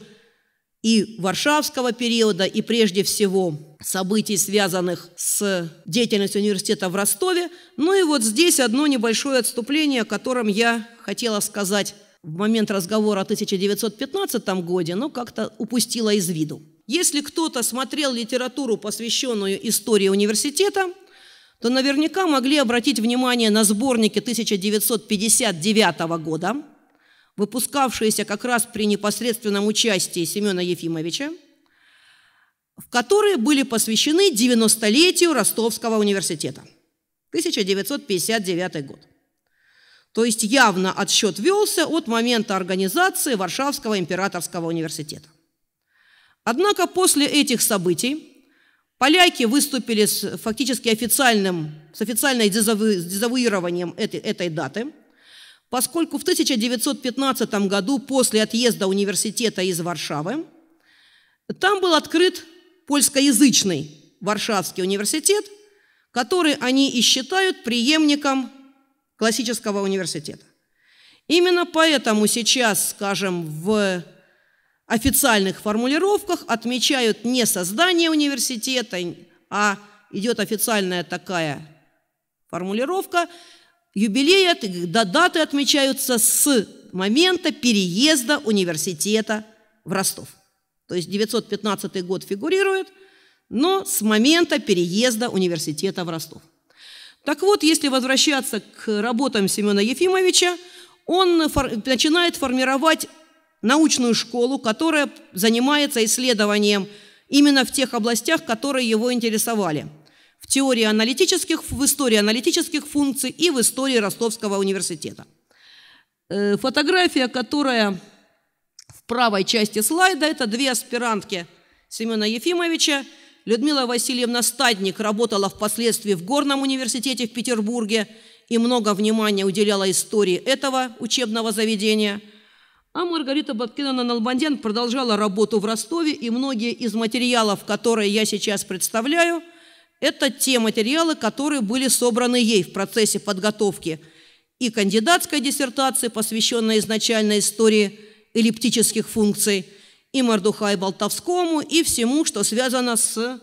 и Варшавского периода, и прежде всего событий, связанных с деятельностью университета в Ростове. Ну и вот здесь одно небольшое отступление, о котором я хотела сказать в момент разговора о 1915 годе, но как-то упустила из виду. Если кто-то смотрел литературу, посвященную истории университета, то наверняка могли обратить внимание на сборники 1959 года – выпускавшаяся как раз при непосредственном участии Семена Ефимовича, в которые были посвящены 90-летию Ростовского университета. 1959 год. То есть явно отсчет велся от момента организации Варшавского императорского университета. Однако после этих событий поляки выступили с фактически официальным, с официальной дезавуированием этой, этой даты – поскольку в 1915 году после отъезда университета из Варшавы там был открыт польскоязычный Варшавский университет, который они и считают преемником классического университета. Именно поэтому сейчас, скажем, в официальных формулировках отмечают не создание университета, а идет официальная такая формулировка Юбилеи от даты отмечаются с момента переезда университета в Ростов. То есть 915 год фигурирует, но с момента переезда университета в Ростов. Так вот, если возвращаться к работам Семена Ефимовича, он фор начинает формировать научную школу, которая занимается исследованием именно в тех областях, которые его интересовали в теории аналитических, в истории аналитических функций и в истории Ростовского университета. Э, фотография, которая в правой части слайда, это две аспирантки Семена Ефимовича. Людмила Васильевна Стадник работала впоследствии в Горном университете в Петербурге и много внимания уделяла истории этого учебного заведения. А Маргарита Бабкина Налбандян продолжала работу в Ростове, и многие из материалов, которые я сейчас представляю – это те материалы, которые были собраны ей в процессе подготовки и кандидатской диссертации, посвященной изначальной истории эллиптических функций, и Мордухай Болтовскому, и всему, что связано с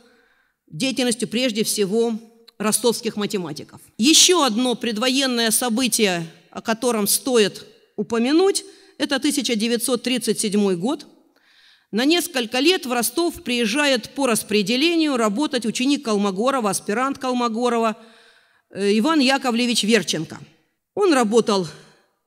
деятельностью прежде всего ростовских математиков. Еще одно предвоенное событие, о котором стоит упомянуть, это 1937 год – на несколько лет в Ростов приезжает по распределению работать ученик Калмогорова, аспирант Калмогорова э, Иван Яковлевич Верченко. Он работал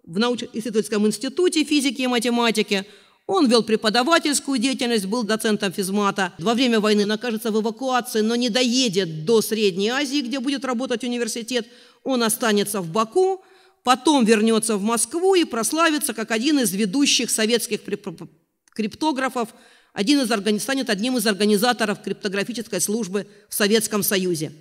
в научно-исследовательском институте физики и математики, он вел преподавательскую деятельность, был доцентом физмата. Во время войны он окажется в эвакуации, но не доедет до Средней Азии, где будет работать университет. Он останется в Баку, потом вернется в Москву и прославится как один из ведущих советских преподавателей криптографов. Один из станет одним из организаторов криптографической службы в Советском Союзе.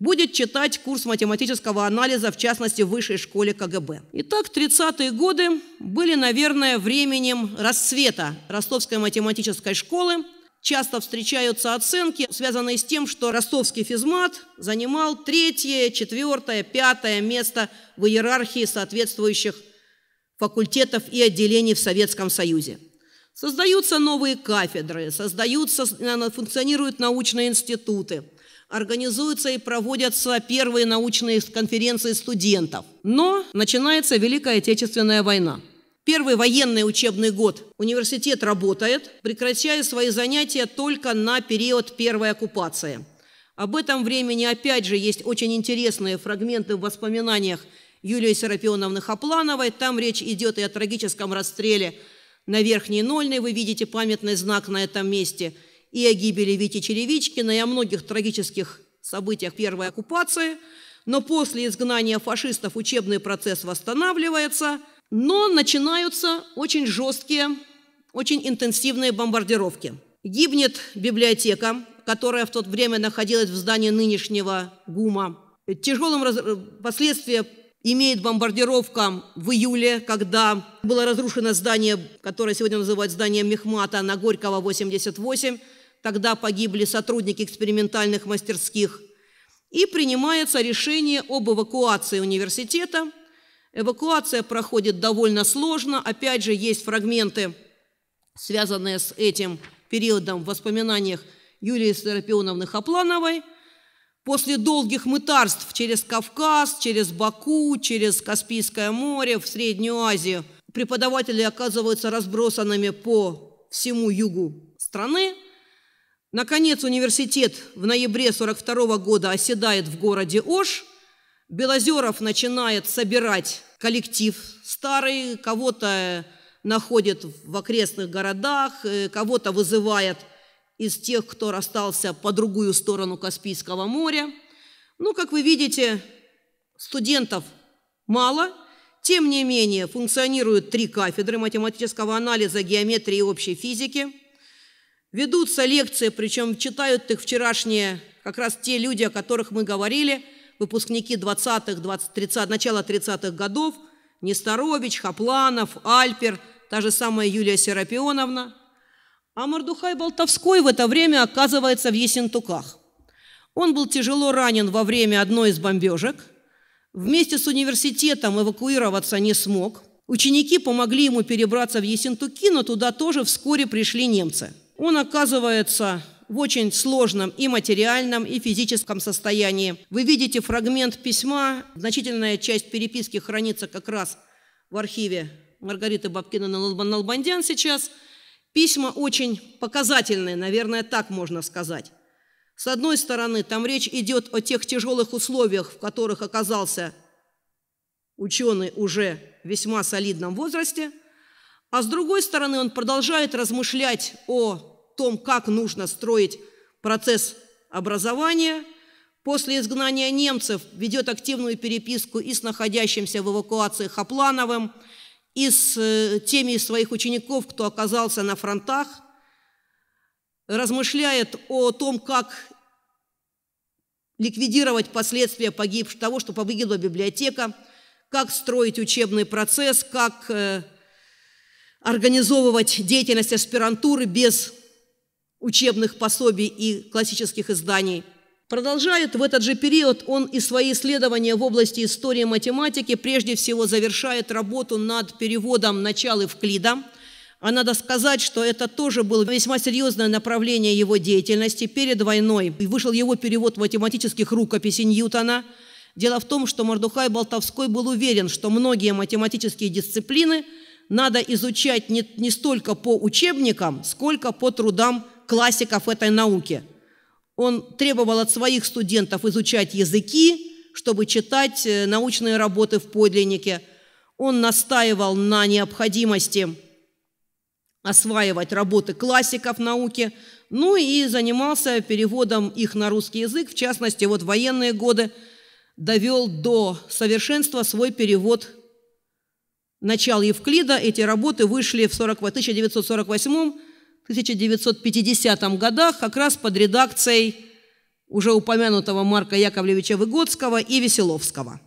Будет читать курс математического анализа, в частности, в высшей школе КГБ. Итак, 30-е годы были, наверное, временем расцвета Ростовской математической школы. Часто встречаются оценки, связанные с тем, что ростовский физмат занимал третье, четвертое, пятое место в иерархии соответствующих факультетов и отделений в Советском Союзе. Создаются новые кафедры, создаются, э, функционируют научные институты, организуются и проводятся первые научные конференции студентов. Но начинается Великая Отечественная война. Первый военный учебный год университет работает, прекращая свои занятия только на период первой оккупации. Об этом времени, опять же, есть очень интересные фрагменты в воспоминаниях Юлии Серапионовны Хаплановой. Там речь идет и о трагическом расстреле на верхней нольной вы видите памятный знак на этом месте и о гибели Вити Черевичкина, и о многих трагических событиях первой оккупации. Но после изгнания фашистов учебный процесс восстанавливается, но начинаются очень жесткие, очень интенсивные бомбардировки. Гибнет библиотека, которая в то время находилась в здании нынешнего ГУМа. Тяжелым раз... Э, последствием имеет бомбардировка в июле, когда было разрушено здание, которое сегодня называют зданием Мехмата на Горького 88. Тогда погибли сотрудники экспериментальных мастерских. И принимается решение об эвакуации университета. Эвакуация проходит довольно сложно. Опять же, есть фрагменты, связанные с этим периодом в воспоминаниях Юлии Серапионовны Хаплановой – После долгих мытарств через Кавказ, через Баку, через Каспийское море, в Среднюю Азию, преподаватели оказываются разбросанными по всему югу страны. Наконец, университет в ноябре 1942 года оседает в городе Ош. Белозеров начинает собирать коллектив старый, кого-то находит в окрестных городах, э, кого-то вызывает – из тех, кто расстался по другую сторону Каспийского моря. Ну, как вы видите, студентов мало. Тем не менее, функционируют три кафедры математического анализа, геометрии и общей физики. Ведутся лекции, причем читают их вчерашние, как раз те люди, о которых мы говорили, выпускники 20-х, 20, начала 30-х годов, Несторович, Хапланов, Альпер, та же самая Юлия Серапионовна – а Мордухай Болтовской в это время оказывается в Есентуках. Он был тяжело ранен во время одной из бомбежек. Вместе с университетом эвакуироваться не смог. Ученики помогли ему перебраться в Есентуки, но туда тоже вскоре пришли немцы. Он оказывается в очень сложном и материальном, и физическом состоянии. Вы видите фрагмент письма. Значительная часть переписки хранится как раз в архиве Маргариты Бабкина на Налбандян сейчас – Письма очень показательные, наверное, так можно сказать. С одной стороны, там речь идет о тех тяжелых условиях, в которых оказался ученый уже в весьма солидном возрасте, а с другой стороны, он продолжает размышлять о том, как нужно строить процесс образования. После изгнания немцев ведет активную переписку и с находящимся в эвакуации Хаплановым – и с э, теми из своих учеников, кто оказался на фронтах, размышляет о том, как ликвидировать последствия погиб... того, что погибла библиотека, как строить учебный процесс, как э, организовывать деятельность аспирантуры без учебных пособий и классических изданий – Продолжает в этот же период он и свои исследования в области истории математики, прежде всего завершает работу над переводом начала Евклида. А надо сказать, что это тоже было весьма серьезное направление его деятельности перед войной. Вышел его перевод математических рукописей Ньютона. Дело в том, что Мордухай Болтовской был уверен, что многие математические дисциплины надо изучать не, не столько по учебникам, сколько по трудам классиков этой науки – он требовал от своих студентов изучать языки, чтобы читать э, научные работы в подлиннике. Он настаивал на необходимости осваивать работы классиков науки, ну и занимался переводом их на русский язык, в частности, вот в военные годы довел до совершенства свой перевод «Начал Евклида». Эти работы вышли в 1948 в 1950 годах как раз под редакцией уже упомянутого Марка Яковлевича Выгодского и Веселовского.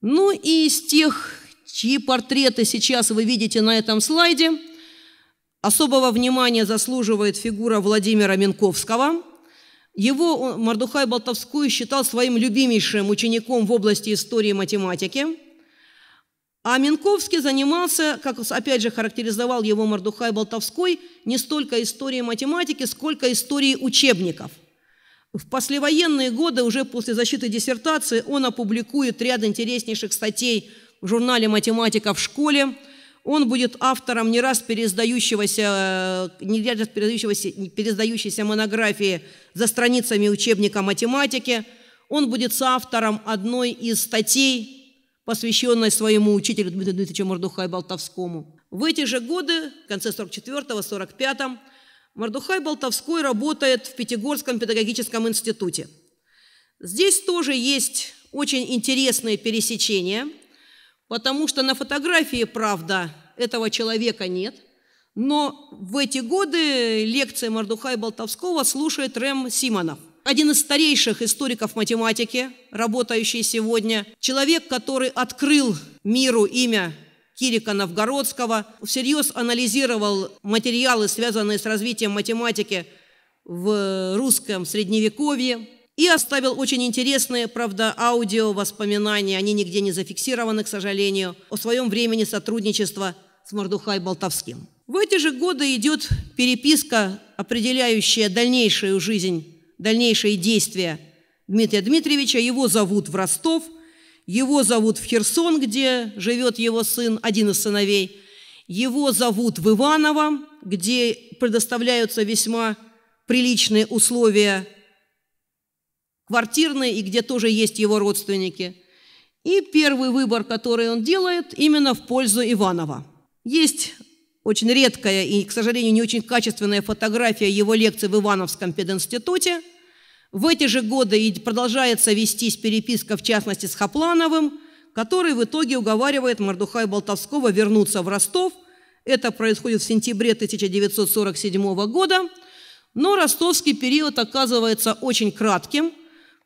Ну и из тех, чьи портреты сейчас вы видите на этом слайде, особого внимания заслуживает фигура Владимира Минковского. Его Мардухай Болтовскую считал своим любимейшим учеником в области истории математики – а Минковский занимался, как опять же характеризовал его Мордухай Болтовской, не столько историей математики, сколько историей учебников. В послевоенные годы, уже после защиты диссертации, он опубликует ряд интереснейших статей в журнале «Математика в школе», он будет автором не раз переиздающегося, э, не раз переиздающегося, переиздающейся монографии за страницами учебника математики. Он будет соавтором одной из статей посвященной своему учителю Дмитрию Дмитриевичу Мордухай Болтовскому. В эти же годы, в конце 44-45, Мордухай Болтовской работает в Пятигорском педагогическом институте. Здесь тоже есть очень интересные пересечения, потому что на фотографии, правда, этого человека нет, но в эти годы лекции Мордуха и Болтовского слушает Рэм Симонов – один из старейших историков математики, работающий сегодня, человек, который открыл миру имя Кирика Новгородского, всерьез анализировал материалы, связанные с развитием математики в русском средневековье, и оставил очень интересные, правда, аудио воспоминания, они нигде не зафиксированы, к сожалению, о своем времени сотрудничества с Мордухай Болтовским. В эти же годы идет переписка, определяющая дальнейшую жизнь дальнейшие действия Дмитрия Дмитриевича. Его зовут в Ростов, его зовут в Херсон, где живет его сын, один из сыновей. Его зовут в Иваново, где предоставляются весьма приличные условия квартирные, и где тоже есть его родственники. И первый выбор, который он делает, именно в пользу Иванова. Есть очень редкая и, к сожалению, не очень качественная фотография его лекции в Ивановском пединституте. В эти же годы и продолжается вестись переписка, в частности, с Хаплановым, который в итоге уговаривает Мордухая Болтовского вернуться в Ростов. Это происходит в сентябре 1947 года. Но ростовский период оказывается очень кратким,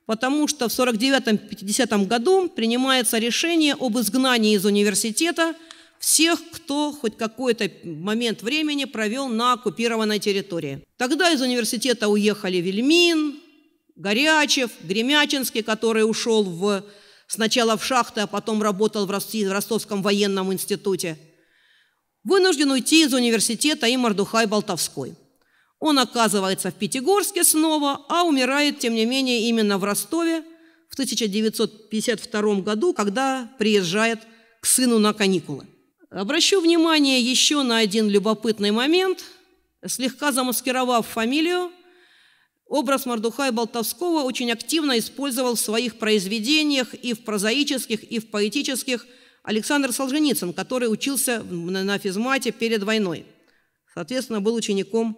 потому что в 1949-50 году принимается решение об изгнании из университета – всех, кто хоть какой-то момент времени провел на оккупированной территории. Тогда из университета уехали Вельмин, Горячев, Гремячинский, который ушел в, сначала в шахты, а потом работал в, Ростовском военном институте. Вынужден уйти из университета и Мордухай Болтовской. Он оказывается в Пятигорске снова, а умирает, тем не менее, именно в Ростове в 1952 году, когда приезжает к сыну на каникулы. Обращу внимание еще на один любопытный момент. Слегка замаскировав фамилию, образ Мордухая Болтовского очень активно использовал в своих произведениях и в прозаических, и в поэтических Александр Солженицын, который учился на физмате перед войной. Соответственно, был учеником,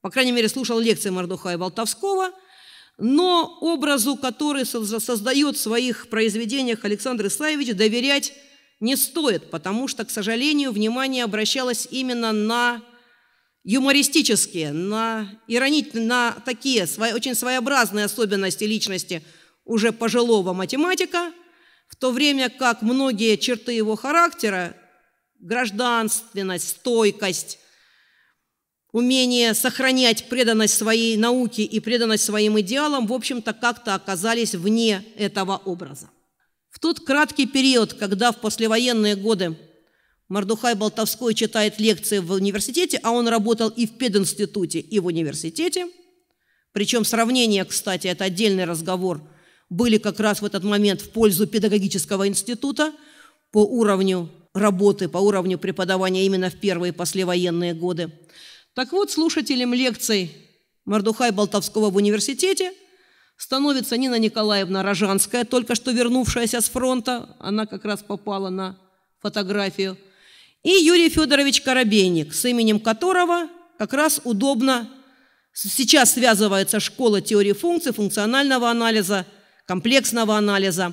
по крайней мере, слушал лекции Мордухая Болтовского – но образу, который создает в своих произведениях Александр Исаевич, доверять не стоит, потому что, к сожалению, внимание обращалось именно на юмористические, на, ирони... на такие свои, очень своеобразные особенности личности уже пожилого математика, в то время как многие черты его характера, гражданственность, стойкость, умение сохранять преданность своей науке и преданность своим идеалам, в общем-то, как-то оказались вне этого образа. В тот краткий период, когда в послевоенные годы Мордухай Болтовской читает лекции в университете, а он работал и в пединституте, и в университете. Причем сравнение, кстати, это отдельный разговор, были как раз в этот момент в пользу педагогического института по уровню работы, по уровню преподавания именно в первые послевоенные годы. Так вот, слушателям лекций Мордухай Болтовского в университете – становится Нина Николаевна Рожанская, только что вернувшаяся с фронта, она как раз попала на фотографию, и Юрий Федорович Коробейник, с именем которого как раз удобно сейчас связывается школа теории функций, функционального анализа, комплексного анализа.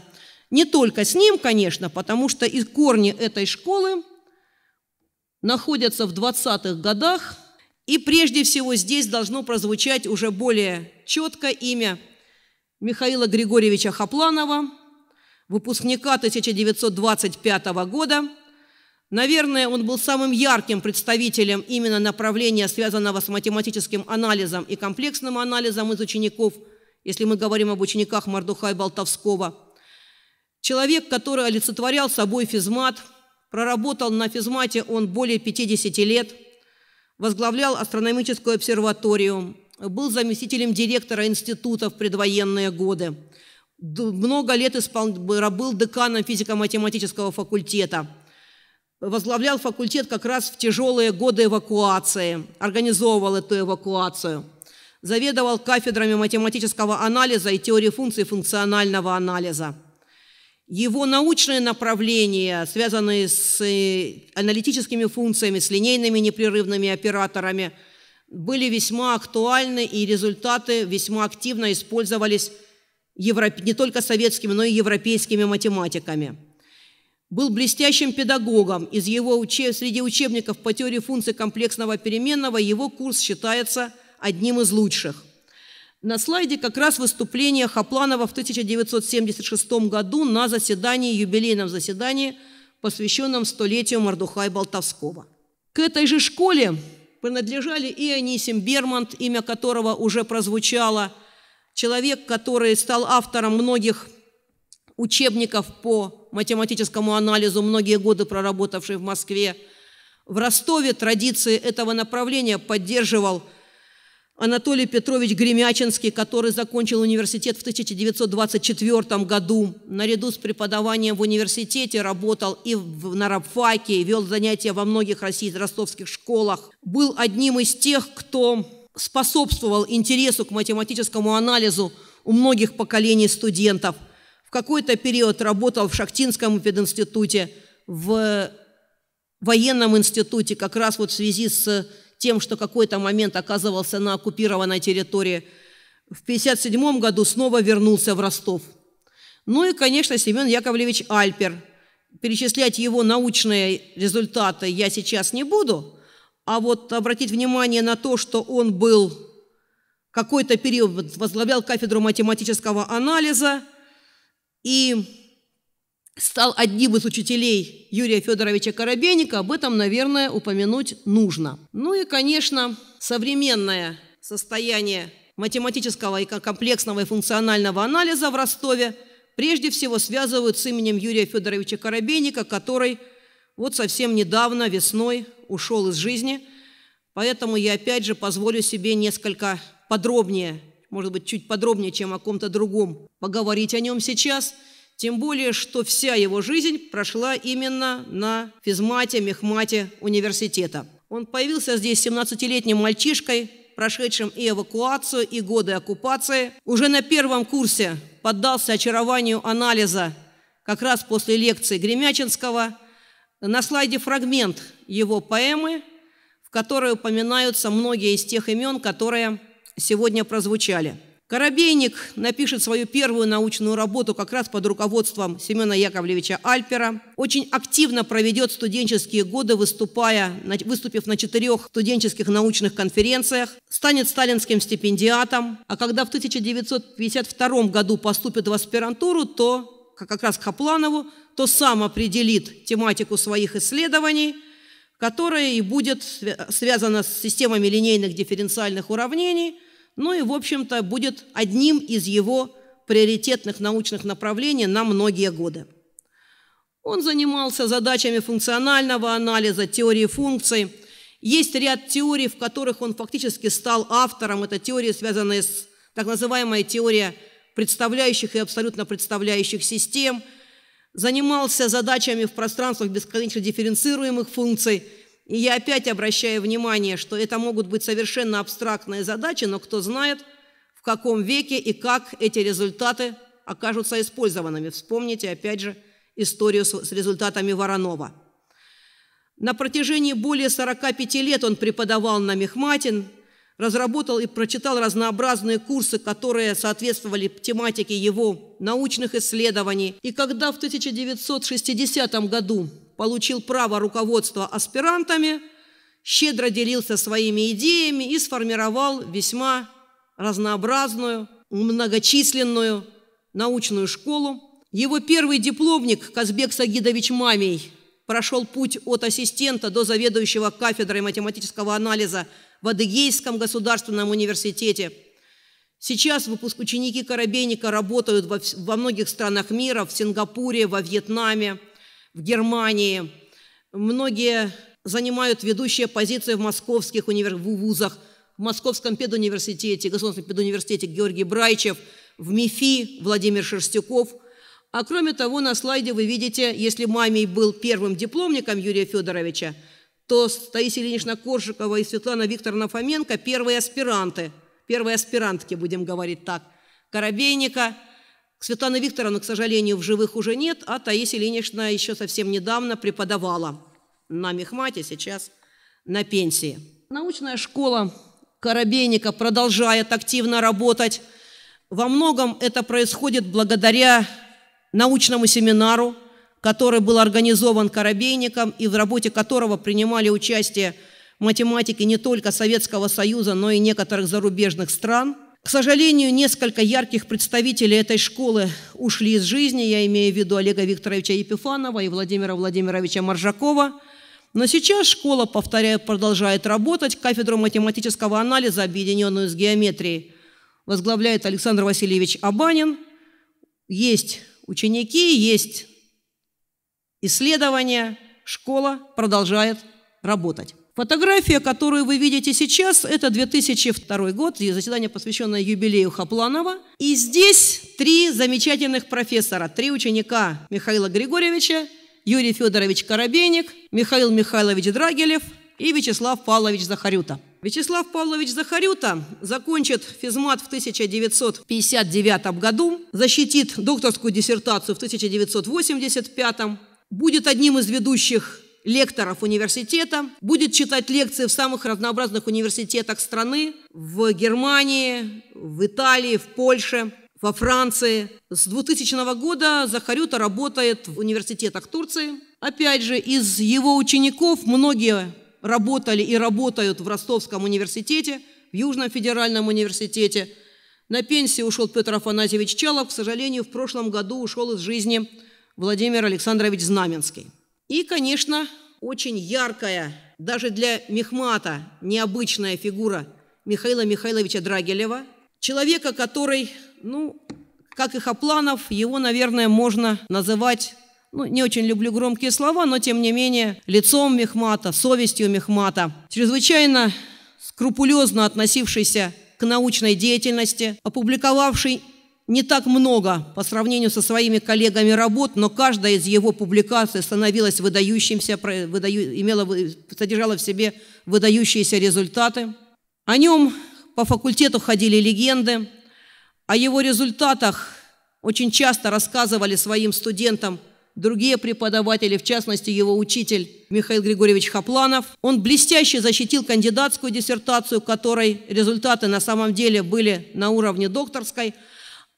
Не только с ним, конечно, потому что и корни этой школы находятся в 20-х годах, и прежде всего здесь должно прозвучать уже более четко имя Михаила Григорьевича Хапланова, выпускника 1925 года. Наверное, он был самым ярким представителем именно направления, связанного с математическим анализом и комплексным анализом из учеников, если мы говорим об учениках Мордуха и Болтовского. Человек, который олицетворял собой физмат, проработал на физмате он более 50 лет, возглавлял астрономическую обсерваторию, был заместителем директора института в предвоенные годы. Много лет испол... был деканом физико-математического факультета. Возглавлял факультет как раз в тяжелые годы эвакуации, организовывал эту эвакуацию. Заведовал кафедрами математического анализа и теории функций функционального анализа. Его научные направления, связанные с э, аналитическими функциями, с линейными непрерывными операторами – были весьма актуальны, и результаты весьма активно использовались европ... не только советскими, но и европейскими математиками. Был блестящим педагогом. Из его учеб... Среди учебников по теории функций комплексного переменного его курс считается одним из лучших. На слайде как раз выступление Хапланова в 1976 году на заседании, юбилейном заседании, посвященном столетию Мордухая Болтовского. К этой же школе принадлежали и Анисим Бермонт, имя которого уже прозвучало, человек, который стал автором многих учебников по математическому анализу, многие годы проработавший в Москве. В Ростове традиции этого направления поддерживал – Анатолий Петрович Гремячинский, который закончил университет в 1924 году, наряду с преподаванием в университете работал и в, на рабфаке, и вел занятия во многих России ростовских школах, был одним из тех, кто способствовал интересу к математическому анализу у многих поколений студентов. В какой-то период работал в Шахтинском пединституте, в военном институте, как раз вот в связи с тем, что какой-то момент оказывался на оккупированной территории, в 1957 году снова вернулся в Ростов. Ну и, конечно, Семен Яковлевич Альпер. Перечислять его научные результаты я сейчас не буду, а вот обратить внимание на то, что он был какой-то период возглавлял кафедру математического анализа и стал одним из учителей Юрия Федоровича Коробейника, об этом, наверное, упомянуть нужно. Ну и, конечно, современное состояние математического и комплексного и функционального анализа в Ростове прежде всего связывают с именем Юрия Федоровича Коробейника, который вот совсем недавно, весной, ушел из жизни. Поэтому я опять же позволю себе несколько подробнее, может быть, чуть подробнее, чем о ком-то другом, поговорить о нем сейчас – тем более, что вся его жизнь прошла именно на физмате, мехмате университета. Он появился здесь 17-летним мальчишкой, прошедшим и эвакуацию, и годы оккупации. Уже на первом курсе поддался очарованию анализа как раз после лекции Гремячинского. На слайде фрагмент его поэмы, в которой упоминаются многие из тех имен, которые сегодня прозвучали – Коробейник напишет свою первую научную работу как раз под руководством Семена Яковлевича Альпера. Очень активно проведет студенческие годы, выступая, выступив на четырех студенческих научных конференциях. Станет сталинским стипендиатом. А когда в 1952 году поступит в аспирантуру, то как раз к Хапланову, то сам определит тематику своих исследований – которая и будет связана с системами линейных дифференциальных уравнений – ну и, в общем-то, будет одним из его приоритетных научных направлений на многие годы. Он занимался задачами функционального анализа, теории функций. Есть ряд теорий, в которых он фактически стал автором. Это теории, связанные с так называемой теорией представляющих и абсолютно представляющих систем, занимался задачами в пространствах бесконечно дифференцируемых функций – и я опять обращаю внимание, что это могут быть совершенно абстрактные задачи, но кто знает, в каком веке и как эти результаты окажутся использованными. Вспомните, опять же, историю с результатами Воронова. На протяжении более 45 лет он преподавал на Мехматин, разработал и прочитал разнообразные курсы, которые соответствовали тематике его научных исследований. И когда в 1960 году получил право руководства аспирантами, щедро делился своими идеями и сформировал весьма разнообразную, многочисленную научную школу. Его первый дипломник Казбек Сагидович Мамий прошел путь от ассистента до заведующего кафедрой математического анализа в Адыгейском государственном университете. Сейчас выпуск ученики Коробейника работают во, во многих странах мира, в Сингапуре, во Вьетнаме – в Германии. Многие занимают ведущие позиции в московских универ... в вузах, в Московском педуниверситете, Государственном педуниверситете Георгий Брайчев, в МИФИ Владимир Шерстюков. А кроме того, на слайде вы видите, если Мамий был первым дипломником Юрия Федоровича, то Таисия Ильинична Коржикова и Светлана Викторовна Фоменко – первые аспиранты, первые аспирантки, будем говорить так, Коробейника – Светланы Викторовны, к сожалению, в живых уже нет, а Таисия Ильинична еще совсем недавно преподавала на Мехмате, сейчас на пенсии. Научная школа Коробейника продолжает активно работать. Во многом это происходит благодаря научному семинару, который был организован Коробейником и в работе которого принимали участие математики не только Советского Союза, но и некоторых зарубежных стран – к сожалению, несколько ярких представителей этой школы ушли из жизни, я имею в виду Олега Викторовича Епифанова и Владимира Владимировича Маржакова. Но сейчас школа, повторяю, продолжает работать. Кафедру математического анализа, объединенную с геометрией, возглавляет Александр Васильевич Абанин. Есть ученики, есть исследования, школа продолжает работать. Фотография, которую вы видите сейчас, это 2002 год, заседание, посвященное юбилею Хапланова. И здесь три замечательных профессора, три ученика Михаила Григорьевича, Юрий Федорович Коробейник, Михаил Михайлович Драгелев и Вячеслав Павлович Захарюта. Вячеслав Павлович Захарюта закончит физмат в 1959 году, защитит докторскую диссертацию в 1985, будет одним из ведущих лекторов университета, будет читать лекции в самых разнообразных университетах страны, в Германии, в Италии, в Польше, во Франции. С 2000 года Захарюта работает в университетах Турции. Опять же, из его учеников многие работали и работают в Ростовском университете, в Южном федеральном университете. На пенсию ушел Петр Афанасьевич Чалов. К сожалению, в прошлом году ушел из жизни Владимир Александрович Знаменский. И, конечно, очень яркая, даже для Мехмата, необычная фигура Михаила Михайловича Драгилева человека, который, ну, как и Хапланов, его, наверное, можно называть, ну, не очень люблю громкие слова, но, тем не менее, лицом Мехмата, совестью Мехмата, чрезвычайно скрупулезно относившийся к научной деятельности, опубликовавший не так много по сравнению со своими коллегами работ, но каждая из его публикаций становилась выдающимся, выдаю, имела, содержала в себе выдающиеся результаты. О нем по факультету ходили легенды, о его результатах очень часто рассказывали своим студентам другие преподаватели, в частности его учитель Михаил Григорьевич Хапланов. Он блестяще защитил кандидатскую диссертацию, которой результаты на самом деле были на уровне докторской –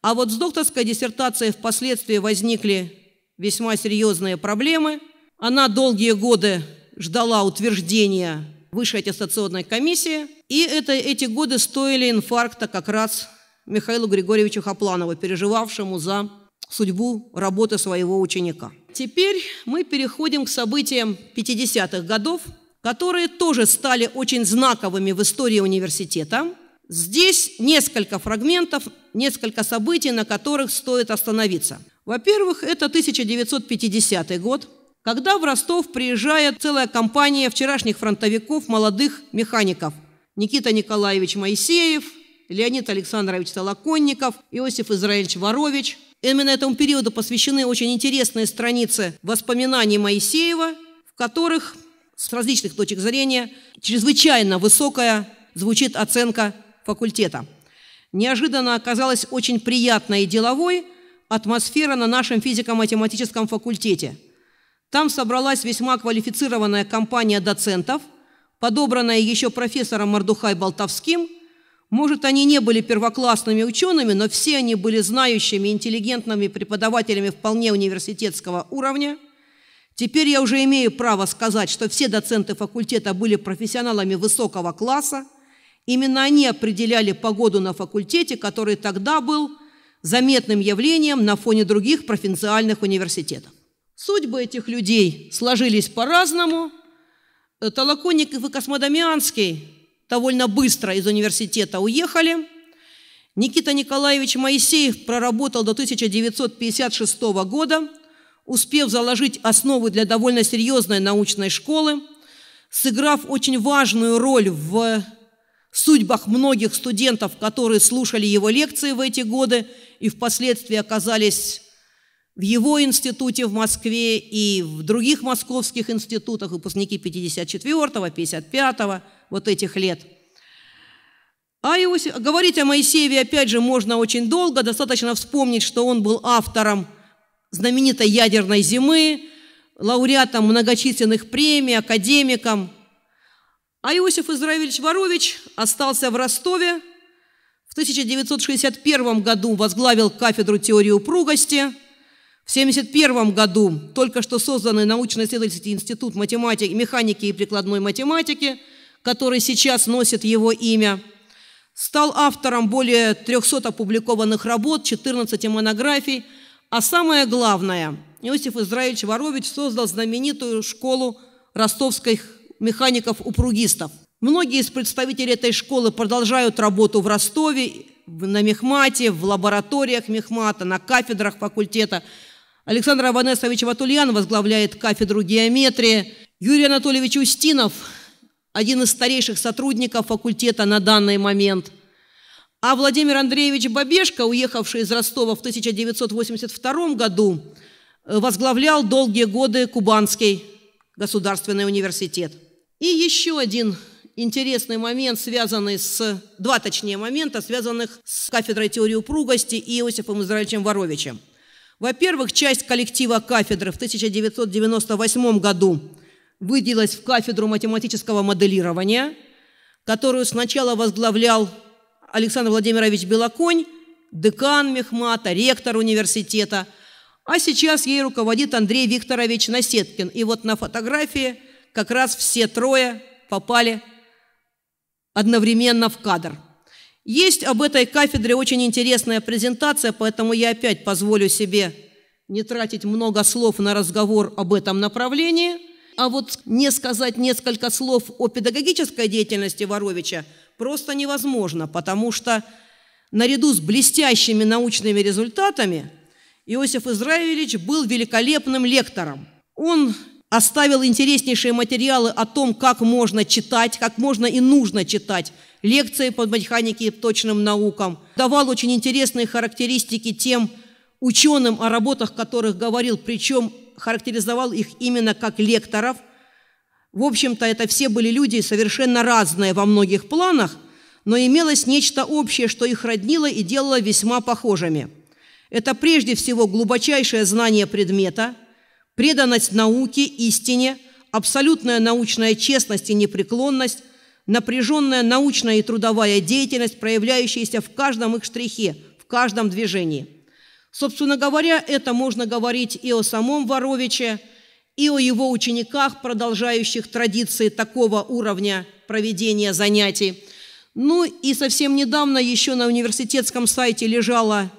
а вот с докторской диссертацией впоследствии возникли весьма серьезные проблемы. Она долгие годы ждала утверждения высшей аттестационной комиссии, и это, эти годы стоили инфаркта как раз Михаилу Григорьевичу Хапланову, переживавшему за судьбу работы своего ученика. Теперь мы переходим к событиям 50-х годов, которые тоже стали очень знаковыми в истории университета. Здесь несколько фрагментов несколько событий, на которых стоит остановиться. Во-первых, это 1950 год, когда в Ростов приезжает целая компания вчерашних фронтовиков, молодых механиков. Никита Николаевич Моисеев, Леонид Александрович Толоконников, Иосиф Израильевич Ворович. Именно этому периоду посвящены очень интересные страницы воспоминаний Моисеева, в которых с различных точек зрения чрезвычайно высокая звучит оценка факультета – Неожиданно оказалась очень приятной и деловой атмосфера на нашем физико-математическом факультете. Там собралась весьма квалифицированная компания доцентов, подобранная еще профессором Мардухай Болтовским. Может, они не были первоклассными учеными, но все они были знающими, интеллигентными преподавателями вполне университетского уровня – Теперь я уже имею право сказать, что все доценты факультета были профессионалами высокого класса – Именно они определяли погоду на факультете, который тогда был заметным явлением на фоне других провинциальных университетов. Судьбы этих людей сложились по-разному. Э, Толоконников и Космодомианский довольно быстро из университета уехали. Никита Николаевич Моисеев проработал до 1956 года, успев заложить основы для довольно серьезной научной школы, сыграв очень важную роль в судьбах многих студентов, которые слушали его лекции в эти годы и впоследствии оказались в его институте в Москве и в других московских институтах, выпускники 54-го, 55-го, вот этих лет. А Иосиф, говорить о Моисееве, опять же, можно очень долго. Достаточно вспомнить, что он был автором знаменитой ядерной зимы, лауреатом многочисленных премий, академиком – а Иосиф Израилевич Ворович остался в Ростове. В 1961 году возглавил кафедру теории упругости. В 1971 году только что созданный научно-исследовательский институт математики, механики и прикладной математики, который сейчас носит его имя, стал автором более 300 опубликованных работ, 14 монографий, а самое главное, Иосиф Израильевич Ворович создал знаменитую школу ростовских механиков-упругистов. Многие из представителей этой школы продолжают работу в Ростове, на Мехмате, в лабораториях Мехмата, на кафедрах факультета. Александр Аванесович Ватульян возглавляет кафедру геометрии. Юрий Анатольевич Устинов – один из старейших сотрудников факультета на данный момент. А Владимир Андреевич Бабешко, уехавший из Ростова в 1982 году, э, возглавлял долгие годы Кубанский государственный университет. И еще один интересный момент, связанный с... Два, точнее, момента, связанных с кафедрой теории упругости и Иосифом Израильевичем Воровичем. Во-первых, часть коллектива кафедры в 1998 году выделилась в кафедру математического моделирования, которую сначала возглавлял Александр Владимирович Белоконь, декан Мехмата, ректор университета, а сейчас ей руководит Андрей Викторович Насеткин. И вот на фотографии – как раз все трое попали одновременно в кадр. Есть об этой кафедре очень интересная презентация, поэтому я опять позволю себе не тратить много слов на разговор об этом направлении. А вот не сказать несколько слов о педагогической деятельности Воровича просто невозможно, потому что наряду с блестящими научными результатами Иосиф Израилевич был великолепным лектором. Он оставил интереснейшие материалы о том, как можно читать, как можно и нужно читать, лекции по механике и точным наукам, давал очень интересные характеристики тем ученым, о работах которых говорил, причем характеризовал их именно как лекторов. В общем-то, это все были люди совершенно разные во многих планах, но имелось нечто общее, что их роднило и делало весьма похожими. Это прежде всего глубочайшее знание предмета – преданность науке, истине, абсолютная научная честность и непреклонность, напряженная научная и трудовая деятельность, проявляющаяся в каждом их штрихе, в каждом движении. Собственно говоря, это можно говорить и о самом Воровиче, и о его учениках, продолжающих традиции такого уровня проведения занятий. Ну и совсем недавно еще на университетском сайте лежала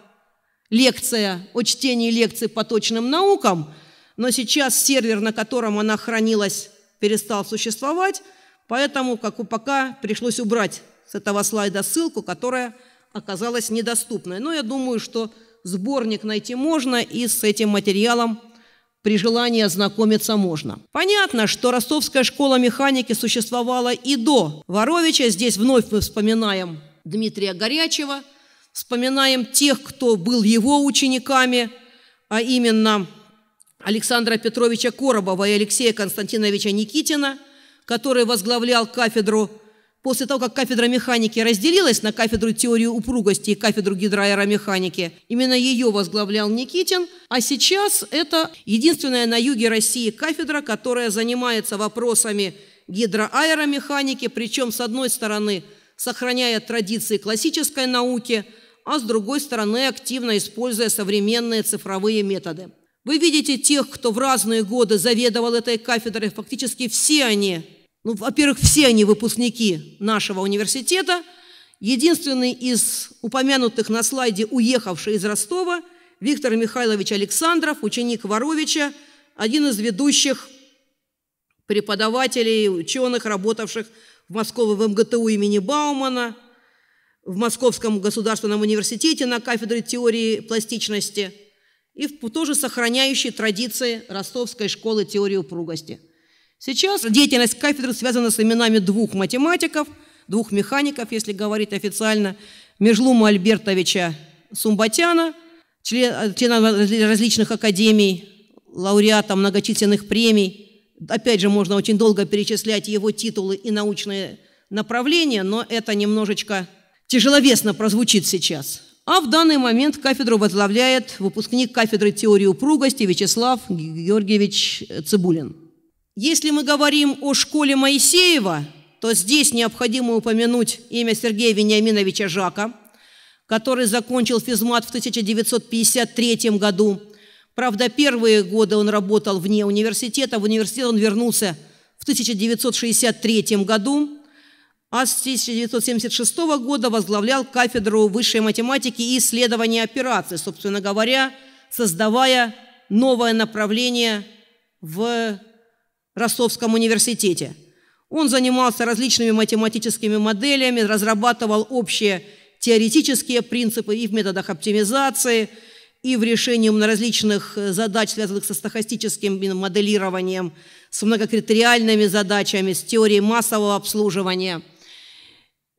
лекция о чтении лекций по точным наукам – но сейчас сервер, на котором она хранилась, перестал существовать, поэтому, как и пока, пришлось убрать с этого слайда ссылку, которая оказалась недоступной. Но я думаю, что сборник найти можно, и с этим материалом при желании ознакомиться можно. Понятно, что ростовская школа механики существовала и до Воровича. Здесь вновь мы вспоминаем Дмитрия Горячего, вспоминаем тех, кто был его учениками, а именно Александра Петровича Коробова и Алексея Константиновича Никитина, который возглавлял кафедру После того, как кафедра механики разделилась на кафедру теории упругости и кафедру гидроаэромеханики, именно ее возглавлял Никитин, а сейчас это единственная на юге России кафедра, которая занимается вопросами гидроаэромеханики, причем с одной стороны сохраняя традиции классической науки, а с другой стороны активно используя современные цифровые методы. Вы видите тех, кто в разные годы заведовал этой кафедрой. Фактически все они, ну, во-первых, все они выпускники нашего университета. Единственный из упомянутых на слайде, уехавший из Ростова, Виктор Михайлович Александров, ученик Воровича, один из ведущих преподавателей, ученых, работавших в Московском МГТУ имени Баумана, в Московском государственном университете на кафедре теории пластичности – и тоже сохраняющий традиции ростовской школы теории упругости. Сейчас деятельность кафедры связана с именами двух математиков, двух механиков, если говорить официально, Межлума Альбертовича Сумбатяна, члена различных академий, лауреата многочисленных премий. Опять же, можно очень долго перечислять его титулы и научные направления, но это немножечко тяжеловесно прозвучит сейчас. А в данный момент кафедру возглавляет выпускник кафедры теории упругости Вячеслав Георгиевич Цибулин. Если мы говорим о школе Моисеева, то здесь необходимо упомянуть имя Сергея Вениаминовича Жака, который закончил физмат в 1953 году. Правда, первые годы он работал вне университета. В университет он вернулся в 1963 году а с 1976 года возглавлял кафедру высшей математики и исследования операций, собственно говоря, создавая новое направление в Ростовском университете. Он занимался различными математическими моделями, разрабатывал общие теоретические принципы и в методах оптимизации, и в решении на различных э, задач, связанных со стохастическим моделированием, с многокритериальными задачами, с теорией массового обслуживания –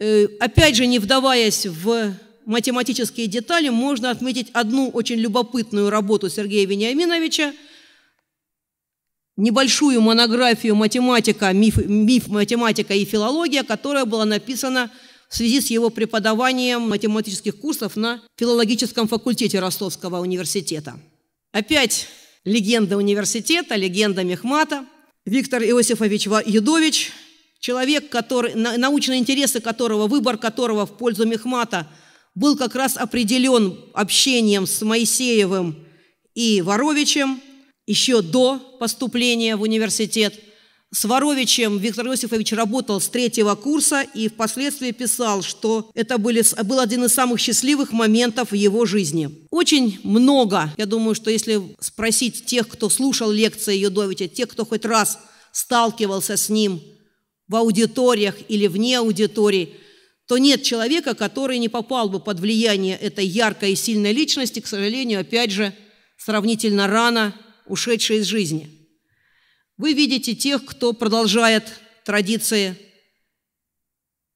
Э, опять же, не вдаваясь в математические детали, можно отметить одну очень любопытную работу Сергея Вениаминовича, небольшую монографию «Математика, миф, миф, математика и филология», которая была написана в связи с его преподаванием математических курсов на филологическом факультете Ростовского университета. Опять легенда университета, легенда Мехмата. Виктор Иосифович Едович человек, который, научные интересы которого, выбор которого в пользу Мехмата был как раз определен общением с Моисеевым и Воровичем еще до поступления в университет. С Воровичем Виктор Иосифович работал с третьего курса и впоследствии писал, что это были, был один из самых счастливых моментов в его жизни. Очень много, я думаю, что если спросить тех, кто слушал лекции Юдовича, тех, кто хоть раз сталкивался с ним – в аудиториях или вне аудитории, то нет человека, который не попал бы под влияние этой яркой и сильной личности, к сожалению, опять же, сравнительно рано ушедшей из жизни. Вы видите тех, кто продолжает традиции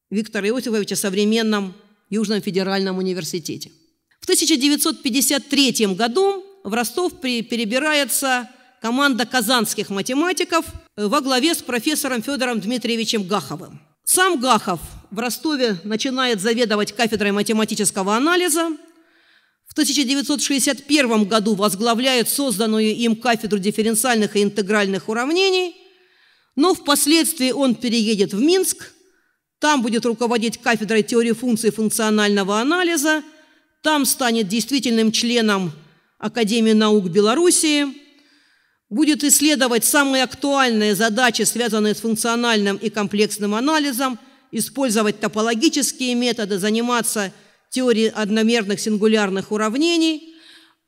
Виктора Иосифовича в современном Южном федеральном университете. В 1953 году в Ростов перебирается команда казанских математиков – Э, во главе с профессором Федором Дмитриевичем Гаховым. Сам Гахов в Ростове начинает заведовать кафедрой математического анализа. В 1961 году возглавляет созданную им кафедру дифференциальных и интегральных уравнений, но впоследствии он переедет в Минск, там будет руководить кафедрой теории функций функционального анализа, там станет действительным членом Академии наук Белоруссии – будет исследовать самые актуальные задачи, связанные с функциональным и комплексным анализом, использовать топологические методы, заниматься теорией одномерных сингулярных уравнений.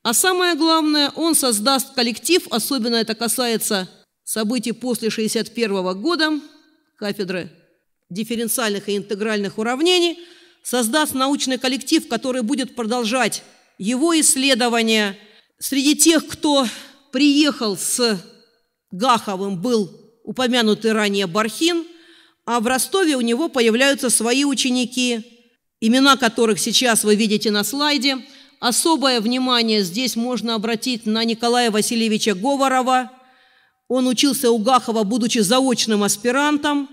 А самое главное, он создаст коллектив, особенно это касается событий после 1961 года, кафедры дифференциальных и интегральных уравнений, создаст научный коллектив, который будет продолжать его исследования среди тех, кто приехал с Гаховым был упомянутый ранее Бархин, а в Ростове у него появляются свои ученики, имена которых сейчас вы видите на слайде. Особое внимание здесь можно обратить на Николая Васильевича Говорова. Он учился у Гахова, будучи заочным аспирантом,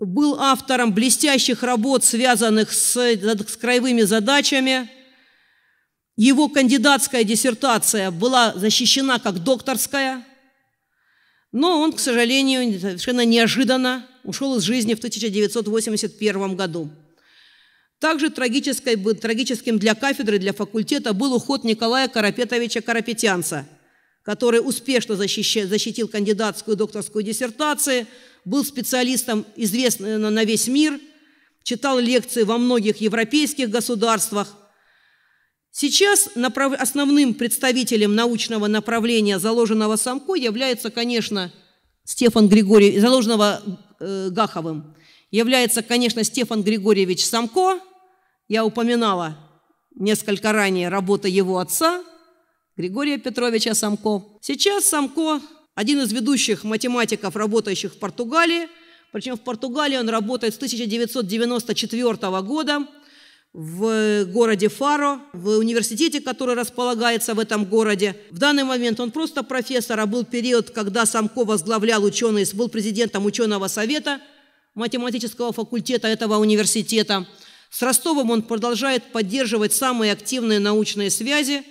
был автором блестящих работ, связанных с, с краевыми задачами – его кандидатская диссертация была защищена как докторская, но он, к сожалению, совершенно неожиданно ушел из жизни в 1981 году. Также трагическим для кафедры, для факультета был уход Николая Карапетовича Карапетянца, который успешно защитил кандидатскую докторскую диссертацию, был специалистом, известным на весь мир, читал лекции во многих европейских государствах – Сейчас направ... основным представителем научного направления, заложенного Самко, является, конечно, Стефан Григорьевич, заложенного э, Гаховым, является, конечно, Стефан Григорьевич Самко. Я упоминала несколько ранее работа его отца, Григория Петровича Самко. Сейчас Самко – один из ведущих математиков, работающих в Португалии. Причем в Португалии он работает с 1994 года – в э, городе Фаро, в университете, который располагается в этом городе. В данный момент он просто профессор, а был период, когда Самко возглавлял ученый, был президентом ученого совета математического факультета этого университета. С Ростовом он продолжает поддерживать самые активные научные связи.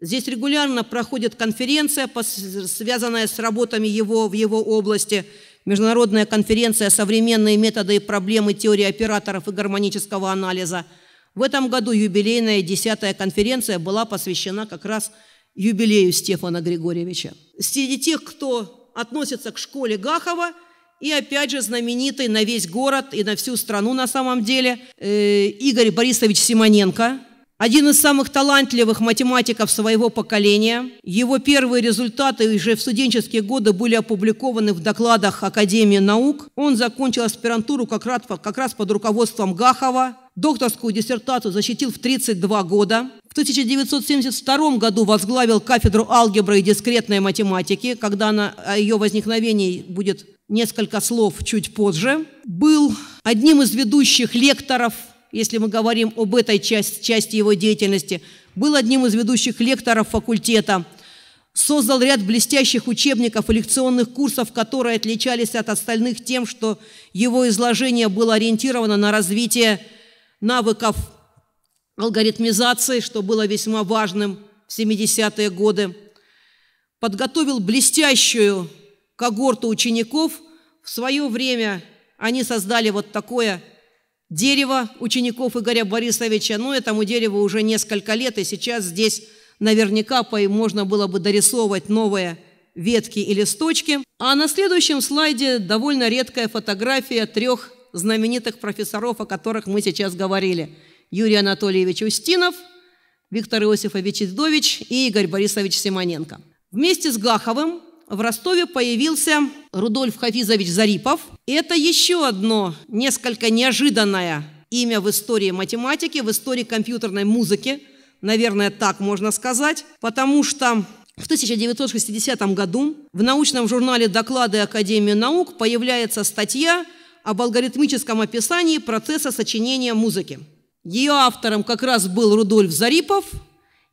Здесь регулярно проходит конференция, связанная с работами его в его области, международная конференция «Современные методы и проблемы теории операторов и гармонического анализа», в этом году юбилейная десятая конференция была посвящена как раз юбилею Стефана Григорьевича. Среди тех, кто относится к школе Гахова, и опять же знаменитый на весь город и на всю страну на самом деле э, Игорь Борисович Симоненко, один из самых талантливых математиков своего поколения. Его первые результаты уже в студенческие годы были опубликованы в докладах Академии наук. Он закончил аспирантуру как раз, как раз под руководством Гахова, Докторскую диссертацию защитил в 32 года. В 1972 году возглавил кафедру алгебры и дискретной математики, когда она, о ее возникновении будет несколько слов чуть позже. Был одним из ведущих лекторов, если мы говорим об этой части, части его деятельности, был одним из ведущих лекторов факультета создал ряд блестящих учебников и лекционных курсов, которые отличались от остальных тем, что его изложение было ориентировано на развитие навыков алгоритмизации, что было весьма важным в 70-е годы, подготовил блестящую когорту учеников. В свое время они создали вот такое дерево учеников Игоря Борисовича, но этому дереву уже несколько лет, и сейчас здесь наверняка можно было бы дорисовывать новые ветки и листочки. А на следующем слайде довольно редкая фотография трех знаменитых профессоров, о которых мы сейчас говорили. Юрий Анатольевич Устинов, Виктор Иосифович Идович и Игорь Борисович Симоненко. Вместе с Гаховым в Ростове появился Рудольф Хафизович Зарипов. Это еще одно несколько неожиданное имя в истории математики, в истории компьютерной музыки, наверное, так можно сказать, потому что в 1960 году в научном журнале «Доклады Академии наук» появляется статья об алгоритмическом описании процесса сочинения музыки. Ее автором как раз был Рудольф Зарипов,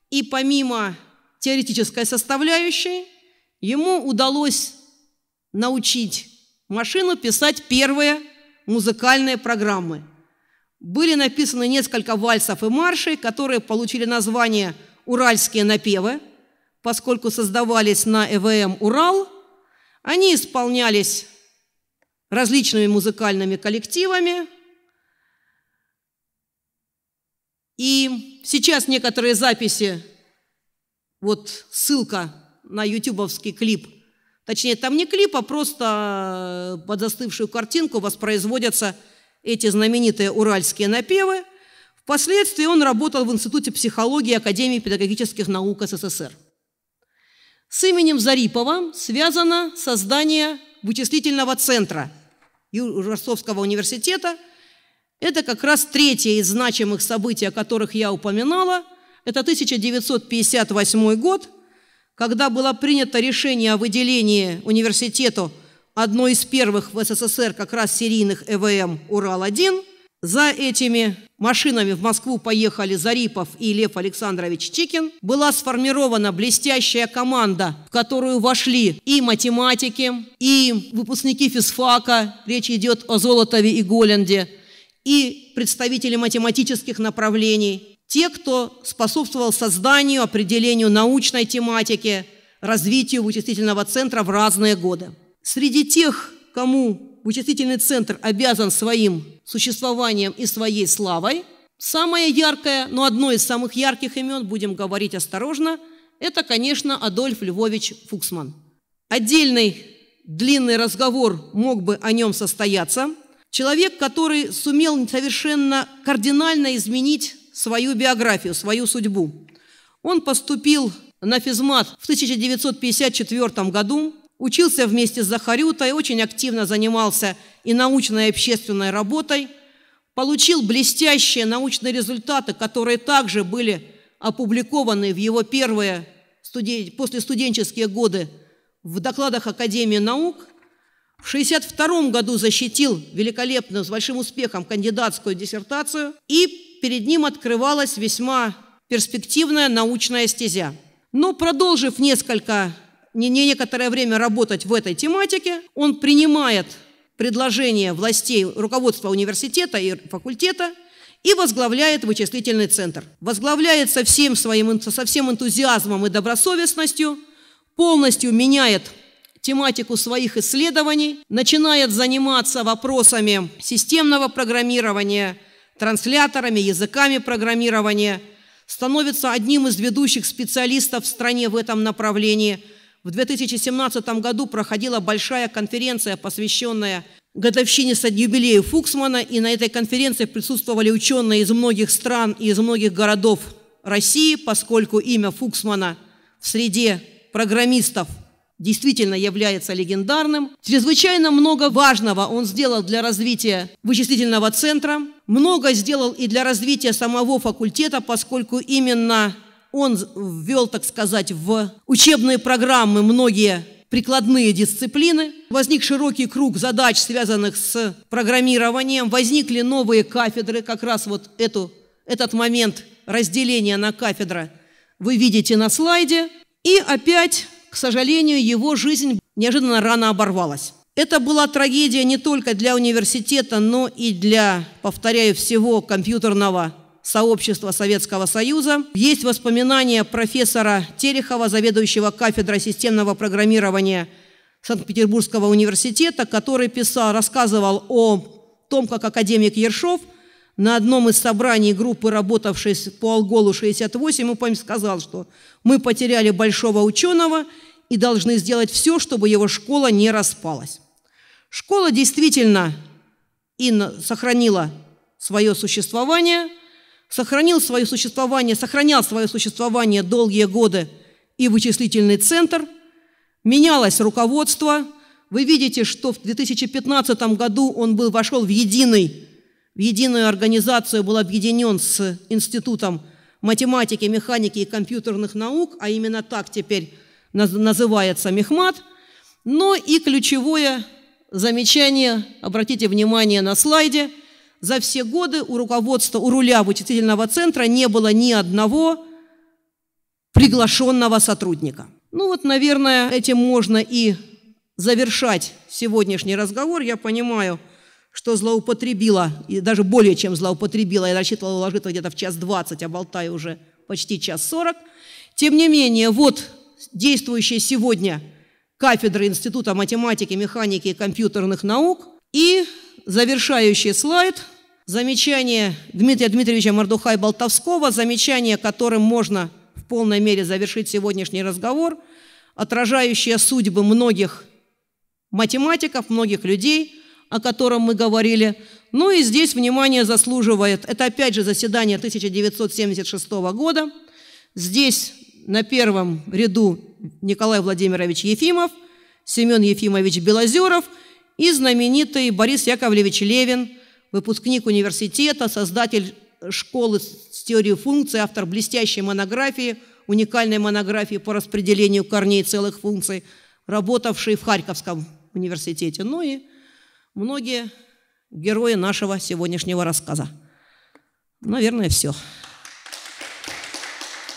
и помимо теоретической составляющей, ему удалось научить машину писать первые музыкальные программы. Были написаны несколько вальсов и маршей, которые получили название «Уральские напевы», поскольку создавались на ЭВМ эм «Урал». Они исполнялись различными музыкальными коллективами. И сейчас некоторые записи, вот ссылка на ютубовский клип, точнее, там не клип, а просто э, под застывшую картинку воспроизводятся эти знаменитые уральские напевы. Впоследствии он работал в Институте психологии Академии педагогических наук СССР. С именем Зарипова связано создание вычислительного центра Ростовского университета. Это как раз третье из значимых событий, о которых я упоминала. Это 1958 год, когда было принято решение о выделении университету одной из первых в СССР как раз серийных ЭВМ эм «Урал-1», за этими машинами в Москву поехали Зарипов и Лев Александрович Чикин. Была сформирована блестящая команда, в которую вошли и математики, и выпускники физфака, речь идет о Золотове и Голлянде, и представители математических направлений, те, кто способствовал созданию, определению научной тематики, развитию вычислительного центра в разные годы. Среди тех, кому вычислительный центр обязан своим существованием и своей славой. Самое яркое, но одно из самых ярких имен, будем говорить осторожно, это, конечно, Адольф Львович Фуксман. Отдельный длинный разговор мог бы о нем состояться. Человек, который сумел совершенно кардинально изменить свою биографию, свою судьбу. Он поступил на физмат в 1954 году, Учился вместе с Захарютой, очень активно занимался и научной, и общественной работой. Получил блестящие научные результаты, которые также были опубликованы в его первые студен... после студенческие годы в докладах Академии наук. В 1962 году защитил великолепно, с большим успехом кандидатскую диссертацию, и перед ним открывалась весьма перспективная научная стезя. Но продолжив несколько не некоторое время работать в этой тематике. Он принимает предложение властей, руководства университета и факультета и возглавляет вычислительный центр. Возглавляет со всем своим со всем энтузиазмом и добросовестностью, полностью меняет тематику своих исследований, начинает заниматься вопросами системного программирования, трансляторами, языками программирования, становится одним из ведущих специалистов в стране в этом направлении – в 2017 году проходила большая конференция, посвященная годовщине с юбилею Фуксмана, и на этой конференции присутствовали ученые из многих стран и из многих городов России, поскольку имя Фуксмана в среде программистов действительно является легендарным. Чрезвычайно много важного он сделал для развития вычислительного центра, много сделал и для развития самого факультета, поскольку именно он ввел, так сказать, в учебные программы многие прикладные дисциплины. Возник широкий круг задач, связанных с программированием. Возникли новые кафедры, как раз вот эту, этот момент разделения на кафедры вы видите на слайде. И опять, к сожалению, его жизнь неожиданно рано оборвалась. Это была трагедия не только для университета, но и для, повторяю, всего компьютерного сообщества Советского Союза. Есть воспоминания профессора Терехова, заведующего кафедрой системного программирования Санкт-Петербургского университета, который писал, рассказывал о том, как академик Ершов на одном из собраний группы, работавшей по Алголу-68, ему сказал, что мы потеряли большого ученого и должны сделать все, чтобы его школа не распалась. Школа действительно и сохранила свое существование – сохранил свое существование, сохранял свое существование долгие годы и вычислительный центр, менялось руководство. Вы видите, что в 2015 году он был, вошел в, единый, в единую организацию, был объединен с Институтом математики, механики и компьютерных наук, а именно так теперь называется Мехмат. Но ну и ключевое замечание, обратите внимание на слайде – за все годы у руководства, у руля вычислительного центра не было ни одного приглашенного сотрудника. Ну вот, наверное, этим можно и завершать сегодняшний разговор. Я понимаю, что злоупотребила, и даже более чем злоупотребила, я рассчитывала уложиться где-то в час двадцать, а болтаю уже почти час сорок. Тем не менее, вот действующие сегодня кафедры Института математики, механики и компьютерных наук и завершающий слайд. Замечание Дмитрия Дмитриевича Мордухай-Болтовского, замечание, которым можно в полной мере завершить сегодняшний разговор, отражающее судьбы многих математиков, многих людей, о котором мы говорили. Ну и здесь внимание заслуживает, это опять же заседание 1976 года. Здесь на первом ряду Николай Владимирович Ефимов, Семен Ефимович Белозеров – и знаменитый Борис Яковлевич Левин, выпускник университета, создатель школы с теорией функций, автор блестящей монографии, уникальной монографии по распределению корней целых функций, работавший в Харьковском университете. Ну и многие герои нашего сегодняшнего рассказа. Наверное, все.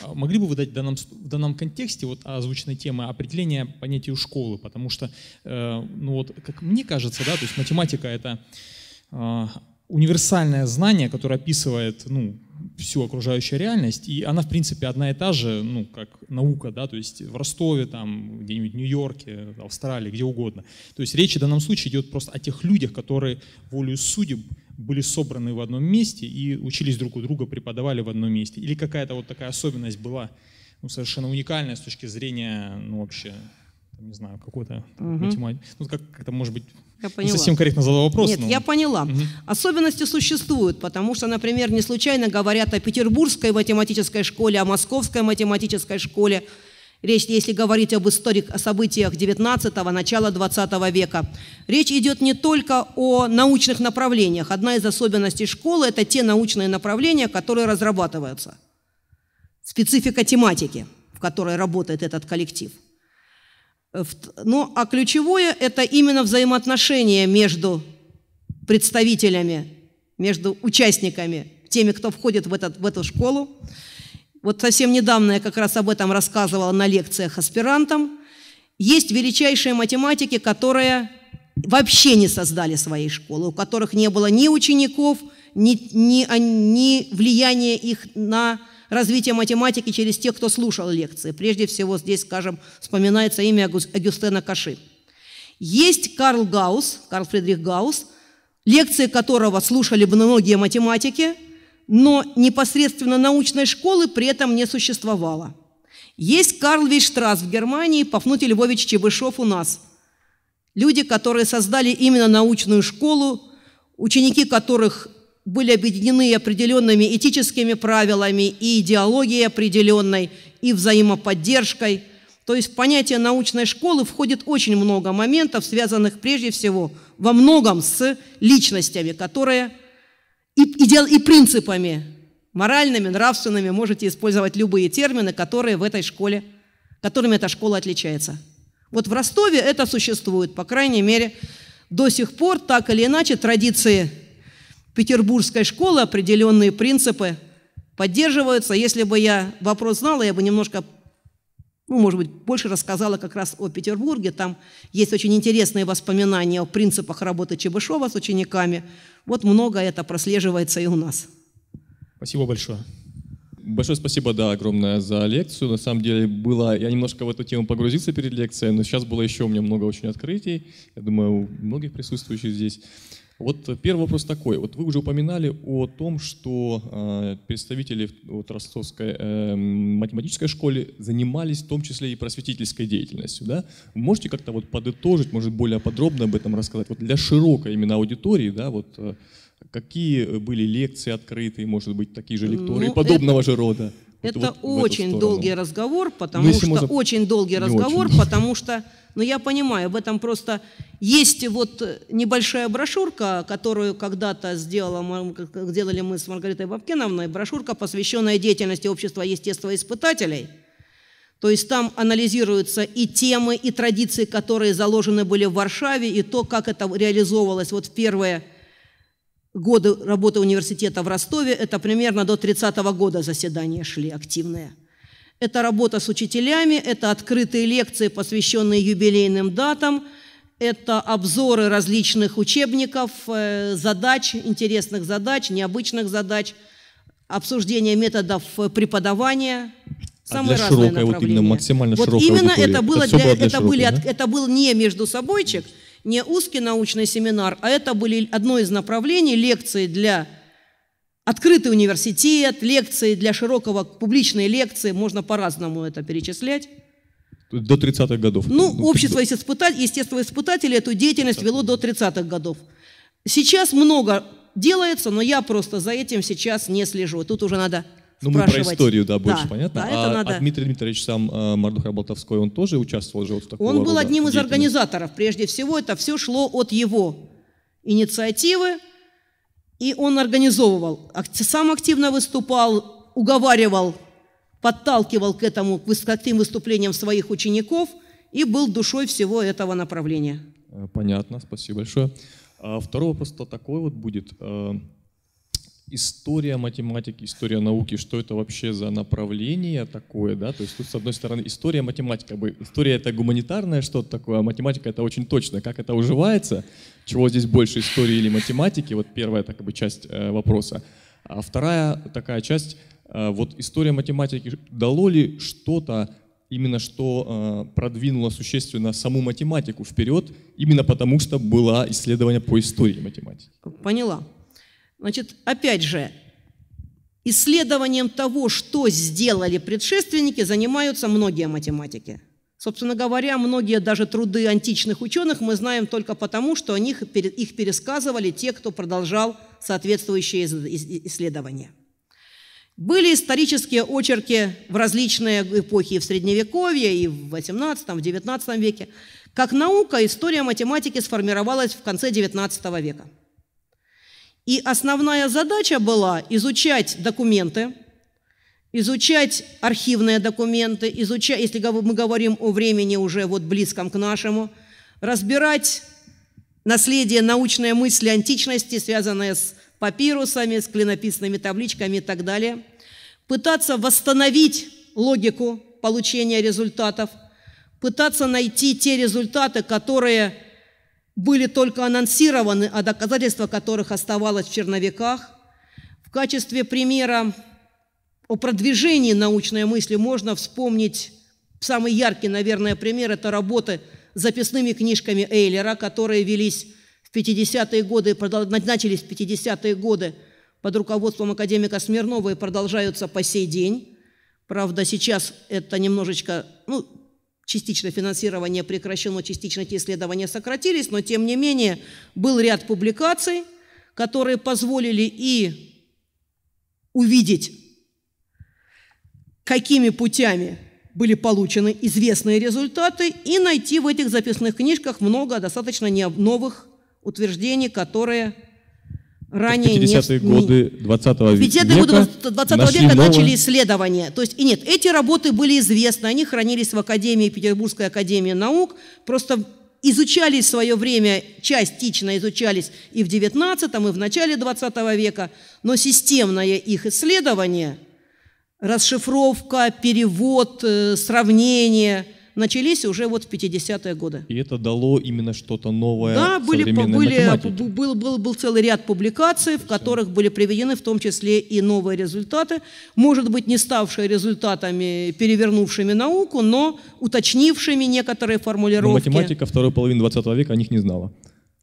А могли бы вы дать в данном, в данном контексте вот озвученной темы определение понятия школы? Потому что, э, ну вот, как мне кажется, да, то есть математика — это э, универсальное знание, которое описывает, ну, всю окружающую реальность, и она, в принципе, одна и та же, ну, как наука, да, то есть в Ростове, там, где-нибудь в Нью-Йорке, Австралии, где угодно. То есть речь в данном случае идет просто о тех людях, которые волю судеб были собраны в одном месте и учились друг у друга, преподавали в одном месте. Или какая-то вот такая особенность была, ну, совершенно уникальная с точки зрения, ну, вообще, не знаю, какой-то угу. математики. Ну, как, это может быть, я поняла. Не совсем корректно задал вопрос. Нет, но... я поняла. Угу. Особенности существуют, потому что, например, не случайно говорят о петербургской математической школе, о московской математической школе. Речь, если говорить об историк, о событиях 19-го, начала 20 века, речь идет не только о научных направлениях. Одна из особенностей школы – это те научные направления, которые разрабатываются. Специфика тематики, в которой работает этот коллектив. Ну, а ключевое – это именно взаимоотношения между представителями, между участниками, теми, кто входит в, этот, в эту школу. Вот совсем недавно я как раз об этом рассказывала на лекциях аспирантам. Есть величайшие математики, которые вообще не создали своей школы, у которых не было ни учеников, ни, ни, а, ни влияния их на развитие математики через тех, кто слушал лекции. Прежде всего здесь, скажем, вспоминается имя Агюстена Каши. Есть Карл Гаус, Карл Фридрих Гаус, лекции которого слушали бы многие математики, но непосредственно научной школы при этом не существовало. Есть Карл Вейштрас в Германии, Пафнутий Львович Чебышев у нас. Люди, которые создали именно научную школу, ученики которых были объединены определенными этическими правилами и идеологией определенной, и взаимоподдержкой. То есть в понятие научной школы входит очень много моментов, связанных прежде всего во многом с личностями, которые и, и, и принципами моральными, нравственными, можете использовать любые термины, которые в этой школе, которыми эта школа отличается. Вот в Ростове это существует, по крайней мере, до сих пор так или иначе традиции петербургской школы определенные принципы поддерживаются. Если бы я вопрос знала, я бы немножко, ну, может быть, больше рассказала как раз о Петербурге. Там есть очень интересные воспоминания о принципах работы Чебышева с учениками. Вот много это прослеживается и у нас. Спасибо большое. Большое спасибо, да, огромное за лекцию. На самом деле было, я немножко в эту тему погрузился перед лекцией, но сейчас было еще у меня много очень открытий. Я думаю, у многих присутствующих здесь. Вот э, первый вопрос такой. Вот вы уже упоминали о том, что э, представители вот, Ростовской э, математической школы занимались в том числе и просветительской деятельностью. Да? Можете как-то вот подытожить, может более подробно об этом рассказать? Вот для широкой именно аудитории, да, вот э, Какие были лекции открытые, может быть, такие же лекторы ну, и подобного это, же рода? Это вот очень долгий разговор, ну, потому ну, что можно... очень долгий разговор, очень. потому что, ну я понимаю, в этом просто есть вот небольшая брошюрка, которую когда-то сделала, делали мы с Маргаритой Бабкиновной, брошюрка, посвященная деятельности общества естествоиспытателей. То есть там анализируются и темы, и традиции, которые заложены были в Варшаве, и то, как это реализовывалось вот в первые годы работы университета в Ростове, это примерно до 30 -го года заседания шли активные. Это работа с учителями, это открытые лекции, посвященные юбилейным датам, это обзоры различных учебников, э, задач, интересных задач, необычных задач, обсуждение методов э, преподавания, а самые а для разные широкой, Вот именно максимально вот широкой именно аудитории. это было это для, для это, были, да? это был не между собойчик – не узкий научный семинар, а это были одно из направлений лекции для открытый университет, лекции для широкого, публичной лекции, можно по-разному это перечислять. До 30-х годов. Ну, ну общество испытатель, естественно, испытатели эту деятельность вело до 30-х годов. Сейчас много делается, но я просто за этим сейчас не слежу. Тут уже надо ну, мы про историю, да, больше да, понятно. Да, это а, надо... а Дмитрий Дмитриевич сам э, Мардухай Болтовской, он тоже участвовал же вот в таком Он был одним из организаторов. Прежде всего, это все шло от его инициативы, и он организовывал. Сам активно выступал, уговаривал, подталкивал к этому, к активным выступлениям своих учеников и был душой всего этого направления. Э, понятно, спасибо большое. А второй вопрос такой вот будет. Э, история математики, история науки, что это вообще за направление такое, да, то есть тут, с одной стороны, история математика, как бы история это гуманитарное что-то такое, а математика это очень точно, как это уживается, чего здесь больше истории или математики, вот первая так как бы часть э, вопроса, а вторая такая часть, э, вот история математики, дало ли что-то именно что э, продвинуло существенно саму математику вперед, именно потому что было исследование по истории математики. Поняла. Значит, опять же, исследованием того, что сделали предшественники, занимаются многие математики. Собственно говоря, многие даже труды античных ученых мы знаем только потому, что о них, их пересказывали те, кто продолжал соответствующие исследования. Были исторические очерки в различные эпохи в Средневековье, и в XVIII, в XIX веке. Как наука история математики сформировалась в конце XIX века – и основная задача была изучать документы, изучать архивные документы, изучать, если мы говорим о времени уже вот близком к нашему, разбирать наследие научной мысли античности, связанное с папирусами, с клинописными табличками и так далее, пытаться восстановить логику получения результатов, пытаться найти те результаты, которые были только анонсированы, а доказательства которых оставалось в черновиках. В качестве примера о продвижении научной мысли можно вспомнить самый яркий, наверное, пример – это работы с записными книжками Эйлера, которые велись в 50-е годы начались в 50-е годы под руководством академика Смирнова и продолжаются по сей день. Правда, сейчас это немножечко, ну, частично финансирование прекращено, частично те исследования сократились, но тем не менее был ряд публикаций, которые позволили и увидеть, какими путями были получены известные результаты, и найти в этих записных книжках много достаточно новых утверждений, которые ранее 50-е не... годы 20 -го века. В 50-е годы 20 -го века новое... начали исследования. То есть, и нет, эти работы были известны, они хранились в Академии, Петербургской академии наук, просто изучались в свое время, частично изучались и в 19 и в начале 20 века, но системное их исследование, расшифровка, перевод, э, сравнение – начались уже вот в 50-е годы. И это дало именно что-то новое Да, были, были, был, был, был целый ряд публикаций, в которых были приведены в том числе и новые результаты, может быть, не ставшие результатами, перевернувшими науку, но уточнившими некоторые формулировки. Но математика второй половины 20 века о них не знала.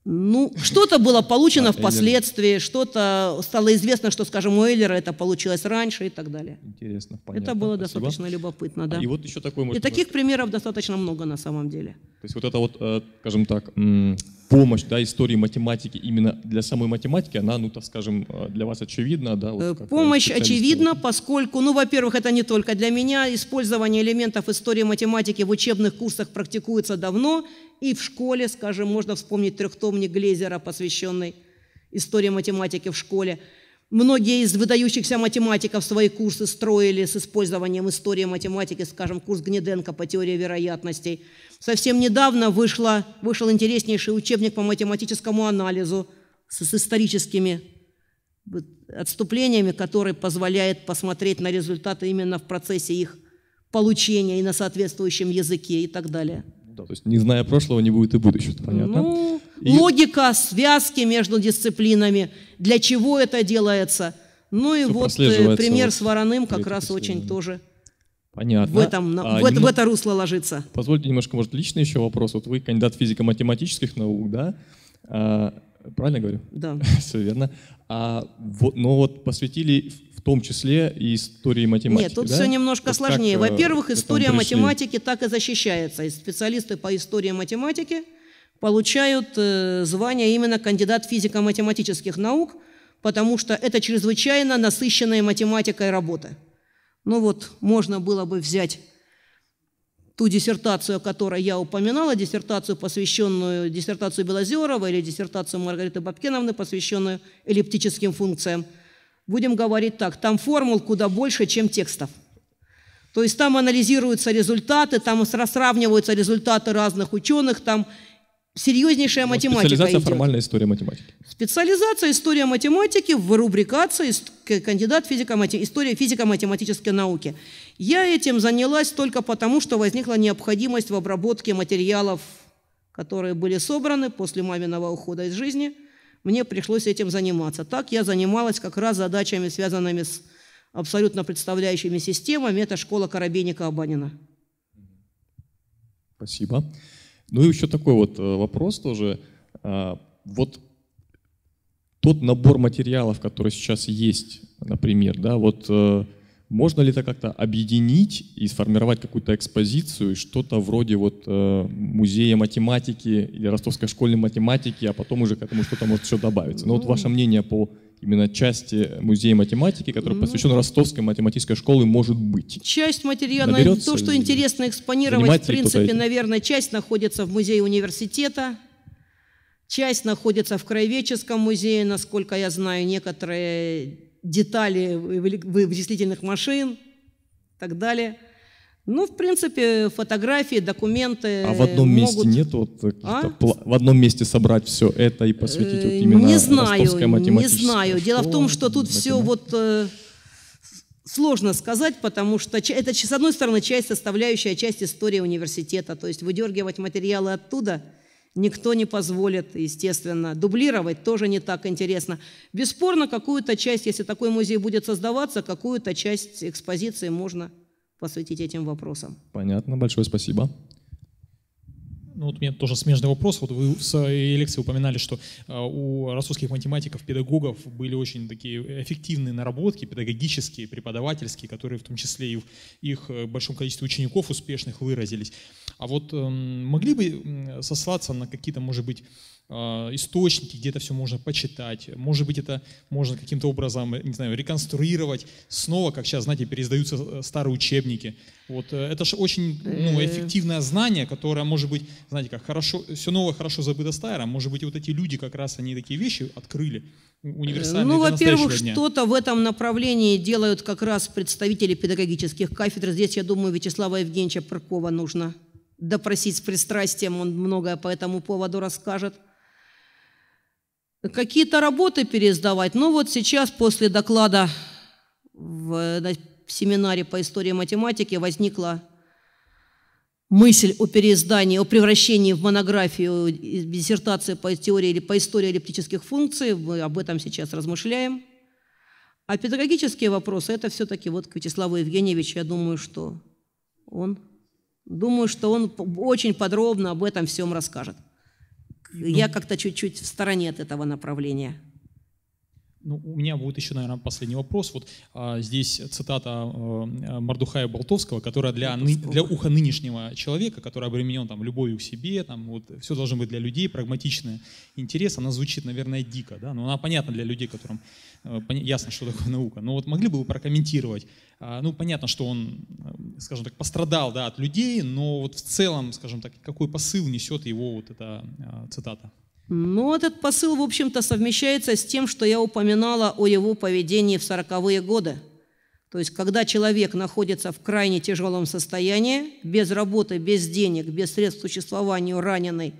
Ну, что-то было получено а, впоследствии, что-то стало известно, что, скажем, у Эйлера это получилось раньше и так далее. Интересно, понятно. Это было Спасибо. достаточно любопытно, а, да. А, и вот еще такой, может, и таких примеров достаточно много на самом деле. То есть вот это вот, э, скажем так, помощь да, истории математики именно для самой математики, она, ну, так скажем, э, для вас очевидна? Да, вот э, э, помощь очевидна, поскольку, ну, во-первых, это не только для меня. Использование элементов истории математики в учебных курсах практикуется давно. И в школе, скажем, можно вспомнить трехтомник Глейзера, посвященный истории математики в школе. Многие из выдающихся математиков свои курсы строили с использованием истории математики, скажем, курс Гнеденко по теории вероятностей. Совсем недавно вышло, вышел интереснейший учебник по математическому анализу с, с историческими отступлениями, который позволяет посмотреть на результаты именно в процессе их получения и на соответствующем языке и так далее. Да, то есть не зная прошлого, не будет и будущего, понятно? Ну, и... Логика, связки между дисциплинами, для чего это делается. Ну и вот э, пример вот с Вороным как раз очень тоже Понятно. В, этом, а, в, немного, в это русло ложится. Позвольте немножко, может, личный еще вопрос. Вот вы кандидат физико-математических наук, да? А, правильно говорю? Да. Все верно. А, вот, но вот посвятили в том числе и истории математики. Нет, тут да? все немножко вот сложнее. Э, Во-первых, история математики так и защищается. И специалисты по истории математики получают э, звание именно кандидат физико-математических наук, потому что это чрезвычайно насыщенная математикой работа. Ну вот, можно было бы взять ту диссертацию, о которой я упоминала, диссертацию, посвященную диссертацию Белозерова или диссертацию Маргариты Бабкиновны, посвященную эллиптическим функциям – будем говорить так, там формул куда больше, чем текстов. То есть там анализируются результаты, там сравниваются результаты разных ученых, там серьезнейшая Но ну, а математика Специализация идет. формальная история математики. Специализация история математики в рубрикации кандидат физико история физико-математической науки. Я этим занялась только потому, что возникла необходимость в обработке материалов, которые были собраны после маминого ухода из жизни – мне пришлось этим заниматься. Так я занималась как раз задачами, связанными с абсолютно представляющими системами. Это школа Коробейника Абанина. Спасибо. Ну и еще такой вот э, вопрос тоже. А, вот тот набор материалов, который сейчас есть, например, да, вот э, можно ли это как-то объединить и сформировать какую-то экспозицию, что-то вроде вот э, музея математики или ростовской школьной математики, а потом уже к этому что-то может еще добавиться? Но ну, вот ваше мнение по именно части музея математики, который ну, посвящен Ростовской математической школе, может быть. Часть материала, Наберется, то, что интересно экспонировать, в принципе, наверное, часть находится в музее университета, часть находится в Краеведческом музее, насколько я знаю, некоторые детали вычислительных машин и так далее. Ну, в принципе, фотографии, документы. А в одном могут... месте нет вот а? пла... в одном месте собрать все это и посвятить вот э, именно не знаю, не знаю. Дело в том, что тут все вот э, сложно сказать, потому что это с одной стороны часть составляющая часть истории университета, то есть выдергивать материалы оттуда – никто не позволит, естественно. Дублировать тоже не так интересно. Бесспорно, какую-то часть, если такой музей будет создаваться, какую-то часть экспозиции можно посвятить этим вопросам. Понятно, большое спасибо. Ну, вот у меня тоже смежный вопрос. Вот вы в своей лекции упоминали, что а, у российских математиков, педагогов были очень такие эффективные наработки педагогические, преподавательские, которые в том числе и в их э, большом количестве учеников успешных выразились. А вот эм, могли бы сослаться на какие-то, может быть, э, источники, где это все можно почитать. Может быть, это можно каким-то образом, э, не знаю, реконструировать снова, как сейчас, знаете, переиздаются э, старые учебники. Вот это же очень ну, эффективное знание, которое, может быть, знаете, как хорошо, все новое хорошо забыто старым. Может быть, вот эти люди как раз они такие вещи открыли универсальные. Ну, во-первых, что-то в этом направлении делают как раз представители педагогических кафедр. Здесь, я думаю, Вячеслава Евгеньевича Паркова нужно допросить с пристрастием, он многое по этому поводу расскажет. Какие-то работы пересдавать. Ну вот сейчас после доклада в, в семинаре по истории математики возникла мысль о переиздании, о превращении в монографию диссертации по теории или по истории эллиптических функций. Мы об этом сейчас размышляем. А педагогические вопросы – это все-таки вот к Вячеславу Евгеньевичу, я думаю, что он Думаю, что он очень подробно об этом всем расскажет. Ну, Я как-то чуть-чуть в стороне от этого направления. Ну, у меня будет еще, наверное, последний вопрос. Вот а, здесь цитата а, э, Мардухая Болтовского, которая для, ны, для уха нынешнего человека, который обременен там, любовью к себе, там, вот, все должно быть для людей, прагматичный интерес, она звучит, наверное, дико, да? но она понятна для людей, которым а, ясно, что такое наука. Но вот могли бы вы прокомментировать, а, ну, понятно, что он, э, скажем так, пострадал да, от людей, но вот в целом, скажем так, какой посыл несет его вот эта а, цитата? Но ну, этот посыл, в общем-то, совмещается с тем, что я упоминала о его поведении в сороковые годы. То есть, когда человек находится в крайне тяжелом состоянии, без работы, без денег, без средств к существованию, раненый,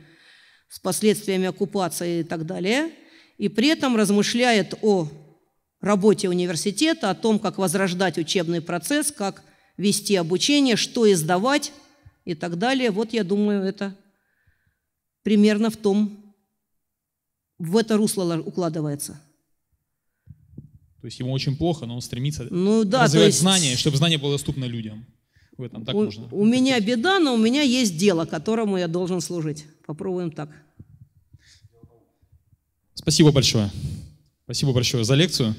с последствиями оккупации и так далее, и при этом размышляет о работе университета, о том, как возрождать учебный процесс, как вести обучение, что издавать и так далее. Вот, я думаю, это примерно в том в это русло укладывается. То есть ему очень плохо, но он стремится ну, да, развивать есть... знания, чтобы знание было доступно людям. В этом так у, можно. У меня беда, но у меня есть дело, которому я должен служить. Попробуем так. Спасибо большое. Спасибо большое за лекцию.